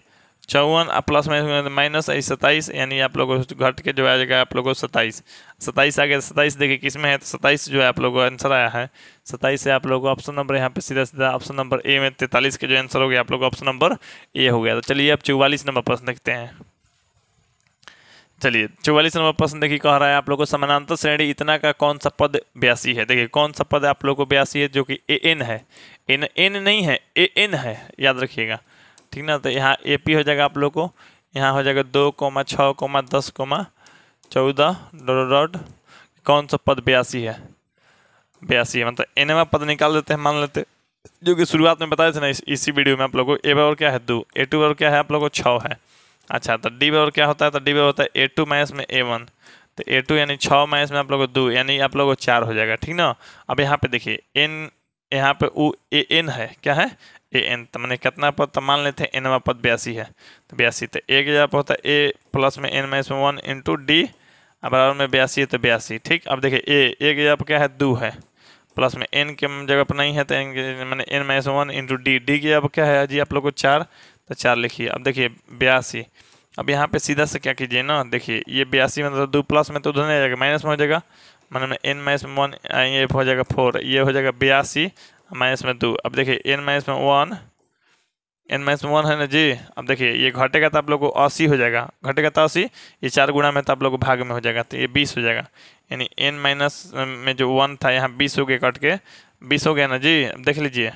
चौवन प्लस में माइनस तो सत्ताईस यानी आप लोगों को घट के जो आ जाएगा आप लोगों को सत्ताईस सत्ताईस आ गया तो सत्ताईस देखिए किस में है तो सत्ताईस जो है आप लोगों को आंसर आया है सत्ताईस से आप लोगों को ऑप्शन नंबर यहाँ पे सीधा सीधा ऑप्शन नंबर ए में तैंतालीस के जो आंसर हो गया आप लोग ऑप्शन नंबर ए हो गया तो चलिए आप चौवालीस नंबर प्रश्न देखते हैं चलिए चौवालीस नंबर प्रश्न देखिए कह रहा है आप लोग को समानांतर श्रेणी इतना का कौन सा पद ब्यासी है देखिए कौन सा पद आप लोग को ब्यासी है जो कि ए एन है एन एन नहीं है ए एन है याद रखिएगा ठीक ना तो यहाँ ए पी हो जाएगा आप लोग को यहाँ हो जाएगा दो कोमा छः कोमा दस कोमा चौदह डॉट डॉट कौन सा पद बयासी है बयासी है मतलब एनवा पद निकाल देते हैं मान लेते जो कि शुरुआत में बताए थे ना इस, इसी वीडियो में आप लोगों को ए बराबर क्या है दो ए टू बराबर क्या है आप लोगों को छः है अच्छा तो डी बराबर क्या होता है तो डी बराबर होता है ए टू माइनस में ए वन तो ए टू यानी छः माइनस में आप लोग को दो यानी आप लोग को चार हो जाएगा ठीक ना अब यहाँ पे देखिए एन यहाँ पे ऊ ए एन है क्या है ए एन तो मैंने कितना पद तो मान लेते हैं एनवा पद बयासी है तो बयासी तो एक हज़ार पद होता है ए प्लस में एन माइनस में वन इंटू डी और बराबर में बयासी है तो बयासी ठीक अब देखिए ए एक हज़ार पर क्या है दो है प्लस में एन के जगह पर नहीं है तो एन मैंने n minus one into D D की अब क्या है जी आप लोग को चार तो चार लिखिए अब देखिए बयासी अब यहाँ पर सीधा से क्या कीजिए ना देखिए ये बयासी में दो प्लस में तो उधर नहीं जाएगा माइनस में हो जाएगा मैंने एन माइनस में वन ये हो जाएगा फोर ये हो जाएगा बयासी माइनस में टू अब देखिए एन माइनस में वन एन माइनस में वन है ना जी अब देखिए ये घटेगा तो आप लोग को अस्सी हो जाएगा घटेगा तो अस्सी ये चार गुणा में तो आप लोग को भाग में हो जाएगा तो ये बीस हो जाएगा यानी एन माइनस में जो वन था यहाँ बीस हो गया कट के बीस हो गया ना जी अब देख लीजिए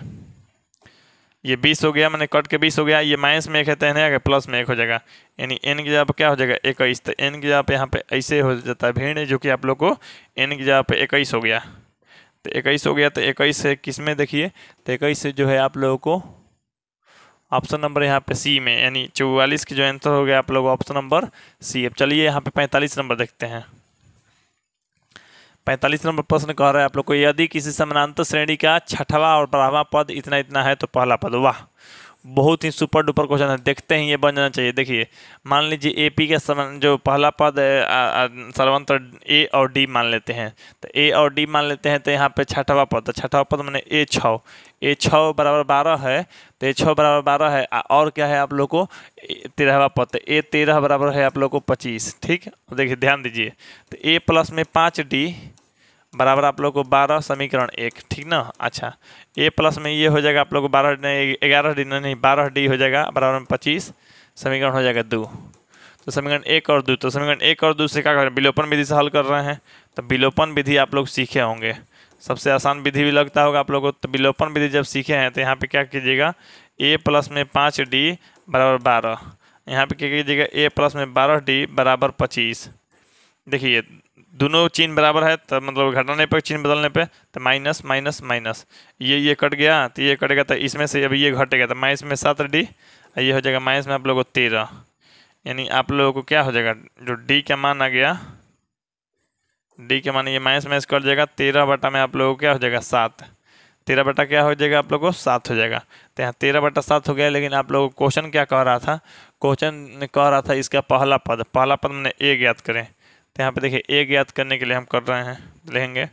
ये बीस हो गया मैंने कट के बीस हो गया ये माइनस में एक है तो नहीं आगे प्लस में एक हो जाएगा यानी एन की जगह पर क्या हो जाएगा इक्कीस तो एन की जगह पर यहाँ पे ऐसे हो जाता है भीड़ जो कि आप लोग को एन की जगह पर इक्कीस हो गया तो इक्कीस हो गया तो इक्कीस से किस में देखिए तो इक्कीस से जो है आप लोगों को ऑप्शन नंबर यहाँ पे सी में यानी चौवालीस की जो आंसर हो गया आप लोग ऑप्शन नंबर सी अब चलिए यहाँ पे पैंतालीस नंबर देखते हैं पैंतालीस नंबर प्रश्न कह रहा है आप लोग को यदि किसी समानांतर श्रेणी का छठवा और बारहवा पद इतना इतना है तो पहला पद वाह बहुत ही सुपर डुपर क्वेश्चन है देखते ही ये बन जाना चाहिए देखिए मान लीजिए ए पी का समान जो पहला पद सर्वंत्र ए और डी मान लेते हैं तो ए और डी मान लेते हैं तो यहाँ पे छठवा पद तो छठवा पद मैंने ए छ ए छ बराबर बारह है तो ए छ बराबर बारह है और क्या है आप लोग को तेरहवा पद तो ए तेरह बराबर है आप लोग को पच्चीस ठीक देखिए ध्यान दीजिए तो ए प्लस में पाँच डी बराबर आप लोग को बारह समीकरण एक ठीक ना अच्छा ए प्लस में ये हो जाएगा आप लोग को बारह ग्यारह डी नहीं बारह डी हो जाएगा बराबर में पच्चीस समीकरण हो जाएगा दो तो समीकरण एक और दो तो समीकरण एक और दो से क्या कर विलोपन विधि से हल कर रहे हैं तो विलोपन विधि आप लोग सीखे होंगे सबसे आसान विधि भी लगता होगा आप लोग को तो विलोपन विधि जब सीखे हैं तो यहाँ पे क्या कीजिएगा ए प्लस में पाँच डी बराबर बारह यहाँ पे क्या कीजिएगा ए प्लस में बारह डी बराबर पच्चीस देखिए दोनों चीन बराबर है तो मतलब घटाने पर चीन बदलने पे तो माइनस माइनस माइनस ये ये कट गया तो ये कटेगा तो इसमें से अभी ये घटेगा तो माइनस में सात डी ये हो जाएगा माइनस में आप लोगों को तेरह यानी आप लोगों को क्या हो जाएगा जो डी का मान आ गया डी का मान ये माइनस माइनस कट जाएगा तेरह बटा में आप लोगों को क्या हो जाएगा सात तेरह बटा क्या हो जाएगा आप लोगों को सात हो जाएगा तो यहाँ तेरह बटा सात हो गया लेकिन आप लोगों को क्वेश्चन क्या कह रहा था क्वेश्चन कह रहा था इसका पहला पद पहला पद मैंने ए ज्ञात करें तो यहाँ पे देखिए ए ज्ञात करने के लिए हम कर रहे हैं लिखेंगे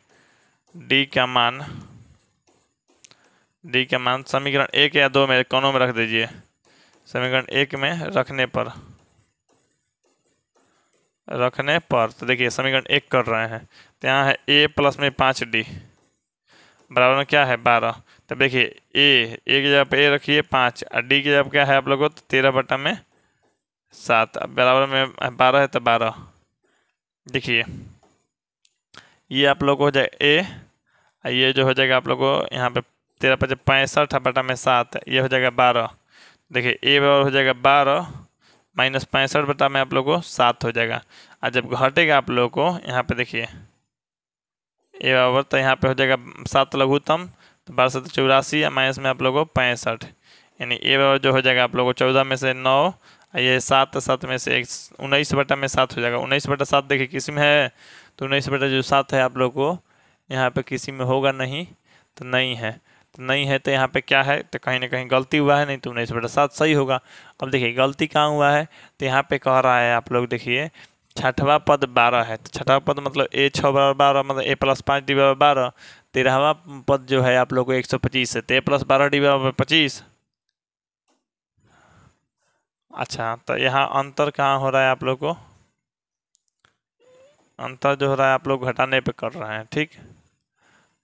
डी का मान डी का मान समीकरण एक या दो में कोनों में रख दीजिए समीकरण एक में रखने पर रखने पर तो देखिए समीकरण एक कर रहे हैं तो यहाँ है ए प्लस में पाँच डी बराबर में क्या है बारह तो देखिए ए ए की जगह पर ए रखिए पाँच और डी की जगह क्या है आप लोगों को तो तेरह बटा में सात बराबर में बारह है तो बारह देखिए ये आप लोग को हो जाएगा ए ये जो हो जाएगा आप लोग को यहाँ पे तेरह पचास पैंसठ बटा में सात ये हो जाएगा बारह देखिए ए बराबर हो जाएगा बारह माइनस पैंसठ बटा में आप लोग को सात हो जाएगा और जब घटेगा आप लोग को यहाँ पे देखिए ए बराबर तो यहाँ पे हो जाएगा सात लघुतम तो बारह सौ चौरासी माइनस में आप लोग को पैंसठ यानी ए बराबर जो हो जाएगा आप लोग को चौदह में से नौ ये सात सात में से एक उन्नीस बटा में सात हो जाएगा उन्नीस बटा सात देखिए किसी में है तो उन्नीस बटा जो सात है आप लोग को यहाँ पे किसी में होगा नहीं तो नहीं है तो नहीं है तो यहाँ पे क्या है तो कहीं ना कहीं गलती हुआ है नहीं तो उन्नीस बटा सात सही होगा अब देखिए गलती कहाँ हुआ है तो यहाँ पर कह रहा है आप लोग देखिए छठवा पद बारह है तो छठवा पद मतलब ए छः बराबर बारह मतलब ए प्लस पाँच डी बराबर बारह तेरहवा पद जो है आप लोग को एक सौ पच्चीस है तो ए प्लस बारह डी बराबर पच्चीस अच्छा तो यहाँ अंतर कहाँ हो रहा है आप लोग को अंतर जो हो रहा है आप लोग घटाने पे कर रहे हैं ठीक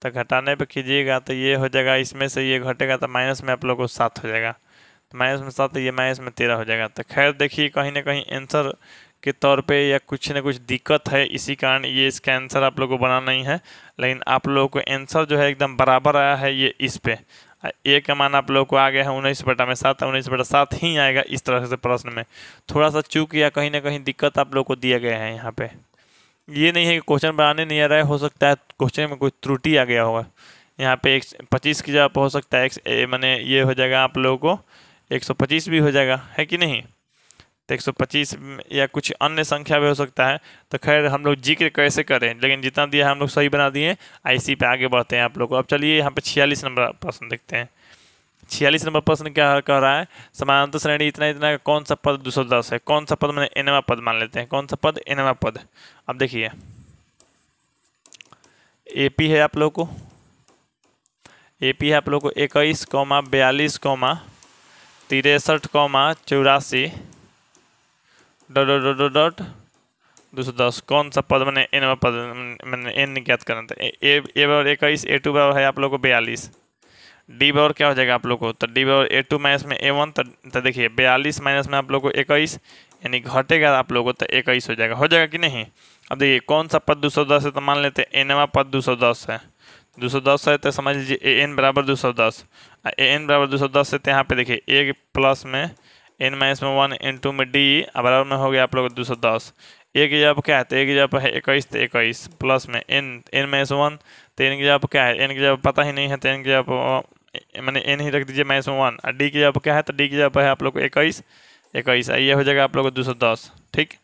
तो घटाने पे कीजिएगा तो ये हो जाएगा इसमें से ये घटेगा तो माइनस में आप लोग को सात हो जाएगा तो माइनस में सात ये माइनस में तेरह हो जाएगा तो खैर देखिए कहीं ना कहीं आंसर के तौर पे या कुछ ना कुछ दिक्कत है इसी कारण ये इसका आंसर आप लोग को बना नहीं है लेकिन आप लोगों को आंसर जो है एकदम बराबर आया है ये इस पर ए का मान आप लोग को आ गया है उन्नीस बटा में सात उन्नीस बटा सात ही आएगा इस तरह से प्रश्न में थोड़ा सा चूक या कहीं ना कहीं दिक्कत आप लोग को दिया गया है यहाँ पे ये नहीं है कि क्वेश्चन बनाने नहीं आ रहा है हो सकता है क्वेश्चन में कोई त्रुटि आ गया होगा यहाँ पे एक पच्चीस की जगह हो सकता है एक मैंने ये हो जाएगा आप लोगों को एक सौ पच्चीस भी हो जाएगा है कि नहीं तो एक या कुछ अन्य संख्या भी हो सकता है तो खैर हम लोग जिक्र कैसे करें लेकिन जितना दिया हम लोग सही बना दिए आईसी पे आगे बढ़ते हैं आप लोग अब चलिए यहाँ पे छियालीस नंबर प्रश्न देखते हैं छियालीस नंबर प्रश्न क्या कह रहा है समानांतर श्रेणी इतना इतना कौन सा पद दो सौ दस है कौन सा पद मैंने एनवा पद मान लेते हैं कौन सा पद एनवा पद अब देखिए ए पी है आप लोग को ए पी है आप लोग को इक्कीस कौमा बयालीस कौमा तिरसठ कौमा चौरासी डॉट डॉट डॉट डॉट दो सौ दस कौन सा पद मैंने एन पद मैंने एन ज्ञात करना था ए ए बराबर इक्कीस ए टू बराबर है आप लोग को बयालीस डी बराबर क्या हो जाएगा आप लोग को तो डी बराबर ए टू माइनस में ए वन तो देखिए बयालीस माइनस में आप लोग को इक्कीस यानी घटेगा आप लोग को तो इक्कीस हो जाएगा हो जाएगा कि नहीं अब देखिए कौन सा पद दो सौ दस है तो मान लेते हैं एनवा पद दो सौ दस है दो सौ दस है तो समझ लीजिए ए एन बराबर दो सौ दस ए एन बराबर दो सौ दस है तो यहाँ पे देखिए ए प्लस में एन माइनस में वन टू में डी बराबर में हो गया आप लोग दो सौ दस एक जब क्या है तो एक जब है इक्कीस तो इक्कीस प्लस में एन एन माइनस वन तो एन की जब क्या है एन की जब पता ही नहीं है तो एन की जब मैंने एन ही रख दीजिए माइनस में वन और डी की जब क्या है तो डी की जब है आप लोग को इक्कीस इक्कीस ये हो जाएगा आप लोग को दो सौ दस ठीक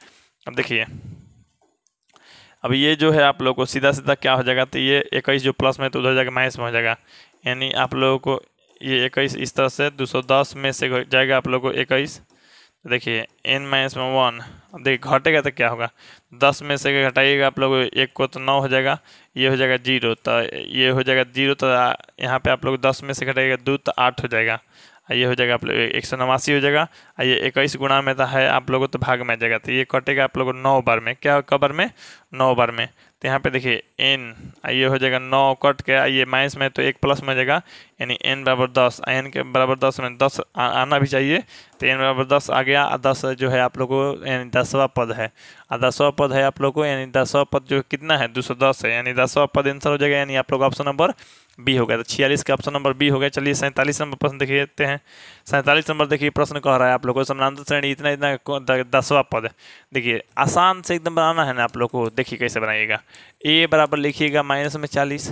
अब देखिए अब ये जो है आप लोग को सीधा सीधा क्या हो जाएगा तो ये इक्कीस जो प्लस में तो उधर जाएगा माइनस में हो जाएगा यानी आप लोगों को ये इक्कीस इस तरह से दो सौ दस में से जाएगा आप लोग को इक्कीस तो देखिए एन माइनस में वन देखिए घटेगा तो क्या होगा दस में से घटाइएगा आप लोग एक को तो नौ हो जाएगा ये हो जाएगा जीरो तो ये हो जाएगा जीरो तो यहाँ पे आप लोग दस में से घटाइएगा दो तो आठ हो जाएगा ये हो जाएगा आप लोग एक सौ नवासी हो जाएगा और ये इक्कीस गुणा में तो है आप लोगों तो भाग में आ जाएगा तो ये कटेगा आप लोगों नौ बार में क्या कब बार में नौ बार में तो यहाँ पे देखिए एन ये हो जाएगा नौ कट के ये माइनस में तो एक प्लस में जाएगा यानी एन बराबर दस एन के बराबर दस में दस आना भी चाहिए तो एन बराबर दस आ गया दस जो है आप लोग को यानी दसवा पद है और दसवा पद है आप लोग को यानी दसवा पद जो कितना है दो सौ दस है यानी दसवा पद आंसर हो जाएगा यानी आप लोग ऑप्शन नंबर बी हो गया तो छियालीस का ऑप्शन नंबर बी हो गया चलिए सैंतालीस नंबर प्रश्न देखिए हैं सैंतालीस नंबर देखिए प्रश्न कह रहा है आप लोग को समानांतर श्रेणी इतना इतना दसवा पद देखिए आसान से एकदम बनाना है ना आप लोग को देखिए कैसे बनाइएगा ए बराबर लिखिएगा माइनस में चालीस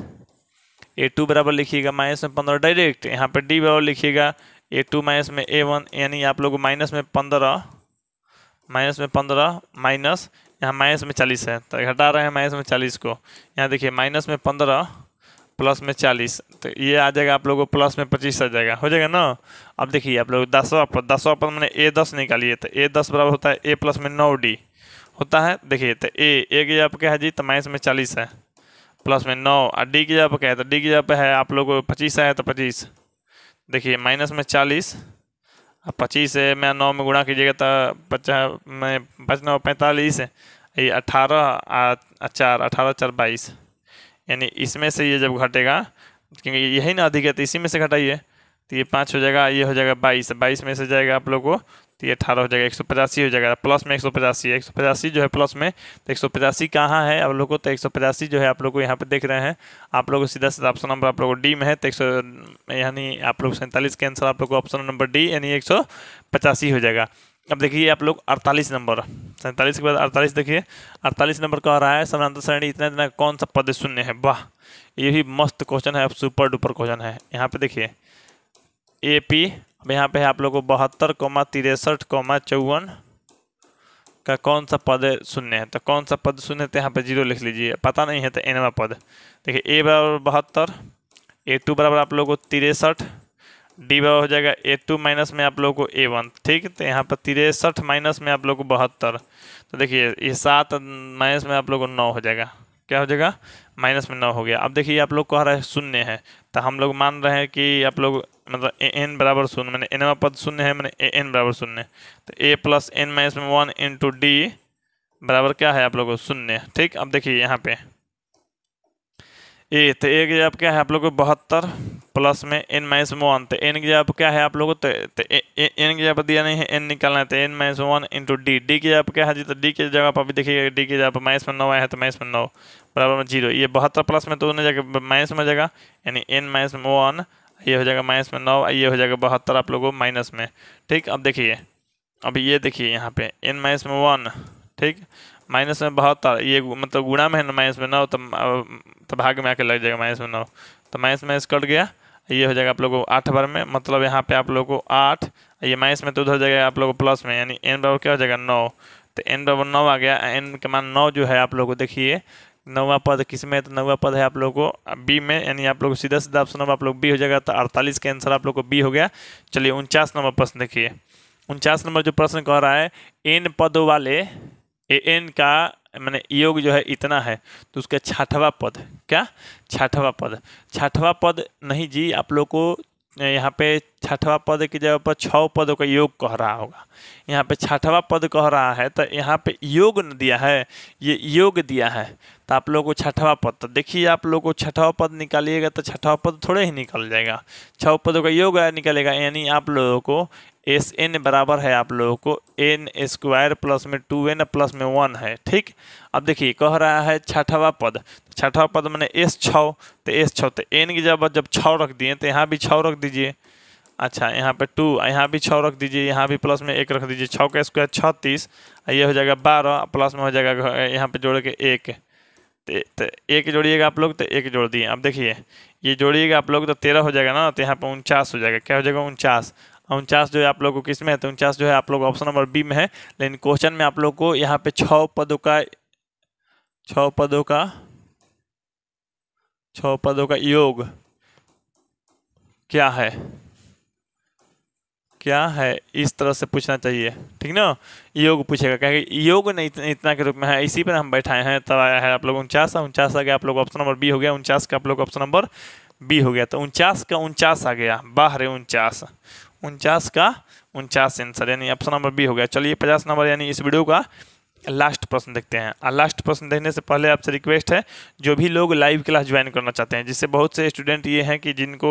ए टू बराबर लिखिएगा माइनस में पंद्रह डायरेक्ट यहाँ पे डी बराबर लिखिएगा ए टू माइनस में ए वन यानी आप लोग माइनस में पंद्रह माइनस में पंद्रह माइनस यहाँ माइनस में चालीस है तो घटा रहे हैं माइनस में चालीस को यहाँ देखिए माइनस में पंद्रह प्लस में चालीस तो ये आ जाएगा आप लोगों को प्लस में पच्चीस आ जाएगा हो जाएगा ना अब देखिए आप लोग दसवा पर दसवा पर मैंने ए दस निकालिए तो ए दस बराबर होता है ए प्लस में नौ डी होता है देखिए तो ए एक आपके है जी तो माइनस में चालीस है प्लस में नौ और डी की जगह पर क्या है तो डी की जगह पर है आप लोग को पच्चीस आया तो पच्चीस देखिए माइनस में चालीस और पच्चीस में नौ में गुणा कीजिएगा तो पचास में पचनौ पैंतालीस ये अठारह चार अठारह चार बाईस यानी इसमें से ये जब घटेगा क्योंकि यही ना अधिक है तो इसी में से घटाइए तो ये पाँच हो जाएगा ये हो जाएगा बाईस बाईस में से जाएगा आप लोग को तो ये अठारह हो जाएगा एक सौ पचासी हो जाएगा प्लस में एक सौ पचासी एक सौ पचासी जो है प्लस में तो एक सौ पचासी कहाँ है आप लोग को तो एक सौ पचासी जो है आप लोग को यहाँ पर देख रहे हैं आप लोग को सीधा सीधा ऑप्शन नंबर आप लोग को डी में है तो एक सौ यानी आप लोग सैंतालीस के आंसर आप लोग को ऑप्शन नंबर डी यानी एक सौ पचासी हो जाएगा अब देखिए आप लोग 48 नंबर सैंतालीस के बाद 48 देखिए 48 नंबर कह रहा है समानांतर श्रेणी इतना इतना कौन सा पद शून्य है वाह ये भी मस्त क्वेश्चन है अब सुपर डुपर क्वेश्चन है यहाँ पे देखिए ए पी अब यहाँ पे है आप लोग को बहत्तर कोमा तिरसठ कोमा चौवन का कौन सा पद शून्य है तो कौन सा पद शून्य है तो यहाँ पे जीरो लिख लीजिए पता नहीं है तो एनवा पद देखिए ए बराबर बहत्तर ए टू बराबर आप लोग को तिरसठ डी बराबर हो जाएगा ए टू माइनस में आप लोगों को ए वन ठीक तो यहाँ पर तिरसठ माइनस में आप लोग को बहत्तर तो देखिए ये सात माइनस में आप लोग को नौ हो जाएगा क्या हो जाएगा माइनस में नौ हो गया अब देखिए आप लोग कह रहे हैं शून्य है तो हम लोग मान रहे हैं कि आप लोग मतलब ए एन बराबर शून्य मैंने एन एनवा पद शून्य है मैंने ए एन बराबर शून्य तो ए प्लस एन माइनस में वन इन टू डी बराबर क्या है आप लोगों को शून्य ठीक अब देखिए यहाँ पे ए तो ए की जवाब क्या है आप लोगों को बहत्तर प्लस में एन माइनस में वन तो एन की जवाब क्या है आप लोगों को तो, तो एन की जवाब दिया नहीं है एन निकालना है तो N minus one into D D की जवाब क्या है जी तो डी की जगह पर अभी देखिएगा डी की जगह पर माइनस में नौ आया है तो माइनस में नौ बराबर में जीरो ये बहत्तर प्लस में तो उन्हें जगह माइनस में जगह यानी एन माइनस में वन ये हो जाएगा माइनस में नौ ये हो जाएगा बहत्तर आप लोगों माइनस में ठीक अब देखिए अब ये देखिए यहाँ पे एन माइनस में वन ठीक माइनस में बहत्तर ये मतलब गुणा में है ना माइनस में नौ तो, तो भाग में आके लग जाएगा माइनस में नौ तो माइनस माइनस कट गया ये हो जाएगा आप लोगों को आठ बार में मतलब यहाँ पे आप लोगों को आठ ये माइनस में तो उधर जाएगा आप लोगों को प्लस में यानी एन बराबर क्या हो जाएगा नौ तो एन बराबर नौ आ गया एन के मान नौ जो है आप लोगों को देखिए नौवा पद किस में तो नौवा पद है आप लोग को बी में यानी आप लोग सीधा सीधा ऑप्शन नंबर आप लोग बी हो जाएगा तो अड़तालीस के आंसर आप लोग को बी हो गया चलिए उनचास नंबर प्रश्न देखिए उनचास नंबर जो प्रश्न कह रहा है एन पद वाले ए एन का मैंने योग जो है इतना है तो उसका छठवा पद क्या छठवा पद छठवा पद नहीं जी आप लोग को यहाँ पे छठवा पद की जगह पर छः पदों का योग कह रहा होगा यहाँ पे छठवा पद कह रहा है तो यहाँ पे योग न दिया है ये योग दिया है तो आप लोगों को छठवा पद तो देखिए आप लोगों को छठवा पद निकालिएगा तो छठवा पद थोड़े ही निकल जाएगा छः पदों का योग निकलेगा यानी आप लोगों को एस एन बराबर है आप लोगों को एन स्क्वायर प्लस में टू एन प्लस में वन है ठीक अब देखिए कह रहा है छठवा पद छठवा पद मैंने एस छ तो एस छ तो एन की जब जब छ रख दिए तो यहाँ भी छ रख दीजिए अच्छा यहाँ पे टू यहाँ भी छः रख दीजिए यहाँ भी प्लस में एक रख दीजिए छः का स्क्वायर छत्तीस ये हो जाएगा बारह प्लस में हो जाएगा यहाँ पे जोड़ के एक तो, तो एक जोड़िएगा आप लोग तो एक जोड़ दिए अब देखिए ये जोड़िएगा आप लोग तो तेरह हो जाएगा ना तो यहाँ पर उनचास हो जाएगा क्या हो जाएगा उनचास उनचास जो है आप लोग को किस में है तो उनचास जो है आप लोग ऑप्शन नंबर बी में है लेकिन क्वेश्चन में आप लोग को यहाँ पे छः पदों का छ पदों का छ पदों का योग क्या है क्या है इस तरह से पूछना चाहिए ठीक ना योग पूछेगा कहेंगे योग नहीं इतना के रूप में है इसी पर हम बैठाए हैं तब आया है आप लोग उनचास उनचास आ गया आप लोग ऑप्शन नंबर बी हो गया उनचास का आप लोग ऑप्शन नंबर बी हो गया तो उनचास का उनचास आ गया बाहर उनचास उनचास का उनचास आंसर यानी ऑप्शन नंबर बी हो गया चलिए पचास नंबर यानी इस वीडियो का लास्ट प्रश्न देखते हैं और लास्ट प्रश्न देखने से पहले आपसे रिक्वेस्ट है जो भी लोग लाइव क्लास ज्वाइन करना चाहते हैं जिससे बहुत से स्टूडेंट ये हैं कि जिनको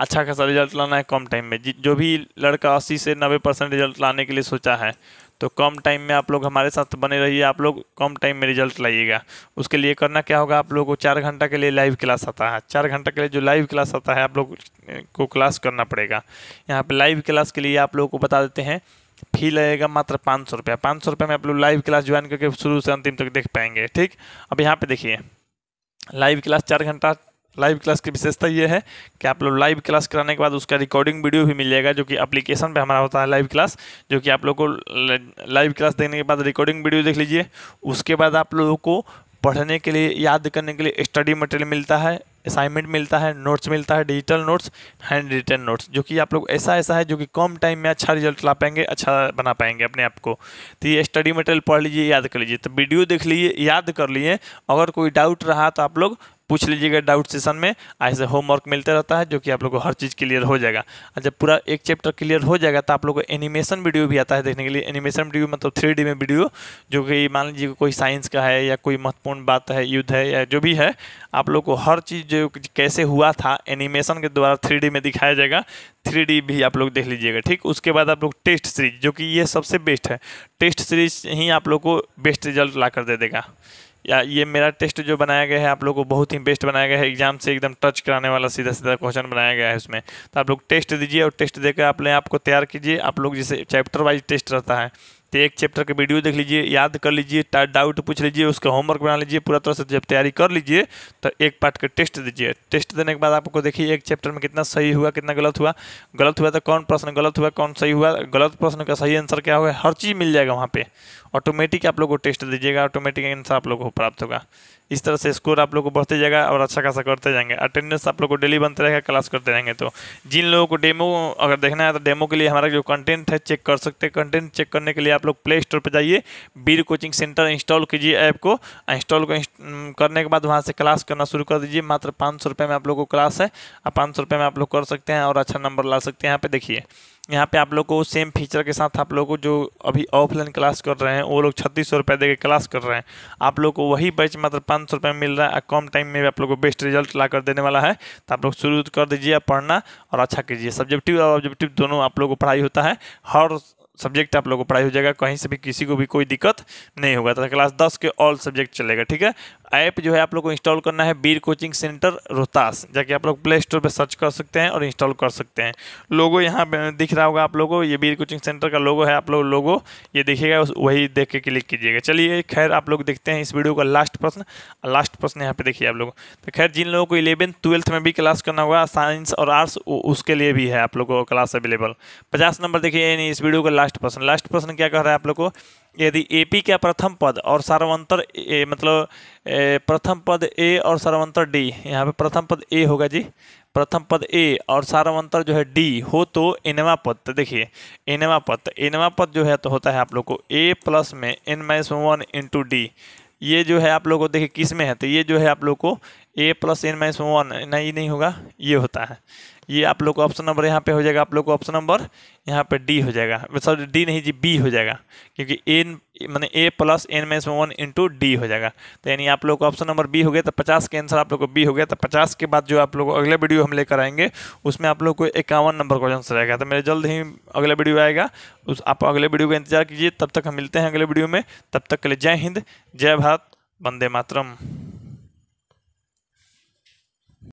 अच्छा खासा रिजल्ट लाना है कम टाइम में जो भी लड़का अस्सी से नब्बे परसेंट रिजल्ट लाने के लिए सोचा है तो कम टाइम में आप लोग हमारे साथ बने रहिए आप लोग कम टाइम में रिजल्ट लाइएगा उसके लिए करना क्या होगा आप लोगों को चार घंटा के लिए लाइव क्लास आता है चार घंटा के लिए जो लाइव क्लास आता है आप लोग को क्लास करना पड़ेगा यहाँ पर लाइव क्लास के लिए आप लोगों को बता देते हैं फी लगेगा मात्र पाँच सौ रुपया पाँच सौ रुपया में आप लोग लाइव क्लास ज्वाइन करके शुरू से अंतिम तक देख पाएंगे ठीक अब यहाँ पे देखिए लाइव क्लास चार घंटा लाइव क्लास की विशेषता ये है कि आप लोग लाइव क्लास कराने के बाद उसका रिकॉर्डिंग वीडियो भी मिल जाएगा जो कि एप्लीकेशन पे हमारा होता है लाइव क्लास जो कि आप लोग को लाइव क्लास देखने के बाद रिकॉर्डिंग वीडियो देख लीजिए उसके बाद आप लोगों को पढ़ने के लिए याद करने के लिए स्टडी मटेरियल मिलता है असाइनमेंट मिलता है नोट्स मिलता है digital notes hand written notes जो कि आप लोग ऐसा ऐसा है जो कि कम टाइम में अच्छा रिजल्ट ला पाएंगे अच्छा बना पाएंगे अपने आप को तो ये स्टडी मटेरियल पढ़ लीजिए याद कर लीजिए तो वीडियो देख लीजिए याद कर लिए अगर कोई डाउट रहा तो आप लोग पूछ लीजिएगा डाउट सेशन में ऐसे होमवर्क मिलते रहता है जो कि आप लोग को हर चीज़ क्लियर हो जाएगा जब पूरा एक चैप्टर क्लियर हो जाएगा तो आप लोग को एनिमेशन वीडियो भी आता है देखने के लिए एनिमेशन वीडियो मतलब थ्री में वीडियो जो कि मान लीजिए कोई साइंस का है या कोई महत्वपूर्ण बात है युद्ध है या जो भी है आप लोग को हर चीज़ जो कैसे हुआ था एनिमेशन के द्वारा थ्री में दिखाया जाएगा थ्री भी आप लोग देख लीजिएगा ठीक उसके बाद आप लोग टेस्ट सीरीज जो कि ये सबसे बेस्ट है टेस्ट सीरीज ही आप लोग को बेस्ट रिजल्ट ला कर दे देगा या ये मेरा टेस्ट जो बनाया गया है आप लोगों को बहुत ही बेस्ट बनाया गया है एग्जाम से एकदम टच कराने वाला सीधा सीधा क्वेश्चन बनाया गया है उसमें तो आप लोग टेस्ट दीजिए और टेस्ट देकर आप लोग आपको तैयार कीजिए आप लोग जैसे चैप्टर वाइज टेस्ट रहता है तो एक चैप्टर के वीडियो देख लीजिए याद कर लीजिए डाउट पूछ लीजिए उसका होमवर्क बना लीजिए पूरा तरह से जब तैयारी कर लीजिए तो एक पार्ट का टेस्ट दीजिए टेस्ट देने के बाद आपको देखिए एक चैप्टर में कितना सही हुआ कितना गलत हुआ गलत हुआ तो कौन प्रश्न गलत हुआ कौन सही हुआ गलत प्रश्न का सही आंसर क्या हुआ हर चीज़ मिल जाएगा वहाँ पर ऑटोमेटिक आप लोग को टेस्ट दीजिएगा ऑटोमेटिक आंसर आप लोग को प्राप्त होगा इस तरह से स्कोर आप लोग को बढ़ते जाएगा और अच्छा खासा करते जाएंगे अटेंडेंस आप लोग को डेली बनते रहेगा क्लास करते रहेंगे तो जिन लोगों को डेमो अगर देखना है तो डेमो के लिए हमारा जो कंटेंट है चेक कर सकते हैं कंटेंट चेक करने के लिए आप लोग प्ले स्टोर पर जाइए बीर कोचिंग सेंटर इंस्टॉल कीजिए ऐप को इंस्टॉल करने के बाद वहाँ से क्लास करना शुरू कर दीजिए मात्र पाँच में आप लोग को क्लास है और पाँच में आप लोग कर सकते हैं और अच्छा नंबर ला सकते हैं यहाँ पर देखिए यहाँ पे आप लोग को सेम फीचर के साथ आप लोग को जो अभी ऑफलाइन क्लास कर रहे हैं वो लोग छत्तीस सौ रुपये दे के क्लास कर रहे हैं आप लोग को वही बैच मात्र पाँच सौ रुपये में मिल रहा है कम टाइम में भी आप लोग को बेस्ट रिजल्ट ला कर देने वाला है तो आप लोग शुरू कर दीजिए पढ़ना और अच्छा कीजिए सब्जेक्टिव और ऑब्जेक्टिव दोनों आप लोग को पढ़ाई होता है हर सब्जेक्ट आप लोगों को पढ़ाई हो जाएगा कहीं से भी किसी को भी कोई दिक्कत नहीं होगा तथा क्लास दस के ऑल सब्जेक्ट चलेगा ठीक है ऐप जो है आप लोग को इंस्टॉल करना है बीर कोचिंग सेंटर रोहतास जाके आप लोग प्ले स्टोर पर सर्च कर सकते हैं और इंस्टॉल कर सकते हैं लोगो यहाँ दिख रहा होगा आप लोगों को ये बीर कोचिंग सेंटर का लोगो है आप लोग लोगो ये देखिएगा वही देख के क्लिक कीजिएगा चलिए खैर आप लोग देखते हैं इस वीडियो का लास्ट प्रश्न लास्ट प्रश्न यहाँ पे देखिए आप लोग तो खैर जिन लोगों को इलेवन ट्वेल्थ में भी क्लास करना होगा साइंस और आर्ट्स उसके लिए भी है आप लोगों को क्लास अवेलेबल पचास नंबर देखिए इस वीडियो का लास्ट लास्ट प्रश्न लास्ट प्रश्न क्या कह रहा है आप लोग को यदि एपी का प्रथम पद और सर्वंतर ए मतलब प्रथम पद ए और सर्वंतर डी यहाँ पे प्रथम पद ए होगा जी प्रथम पद ए और सारवंतर जो है डी हो तो इनवा पद तो देखिए इनवा पद तो इनवा पद जो है तो होता है आप लोग को ए प्लस में N minus one into d ये जो है आप लोग को देखिए किस में है तो ये जो है आप लोग को a plus N minus one नहीं होगा ये होता है ये आप लोग को ऑप्शन नंबर यहाँ पे हो जाएगा आप लोग को ऑप्शन नंबर यहाँ पे डी हो जाएगा सॉरी डी नहीं जी बी हो जाएगा क्योंकि एन मैंने ए प्लस एन में वन इंटू डी हो जाएगा तो यानी आप लोग को ऑप्शन नंबर बी हो गया तो पचास के आंसर आप लोग को बी हो गया तो पचास के बाद जो आप लोग अगले वीडियो हम लेकर आएंगे उसमें आप लोग को इक्यावन नंबर का आंसर रहेगा तो मेरे जल्द ही अगला वीडियो आएगा उस आप अगले वीडियो का इंतजार कीजिए तब तक हम मिलते हैं अगले वीडियो में तब तक के लिए जय हिंद जय भारत वंदे मातरम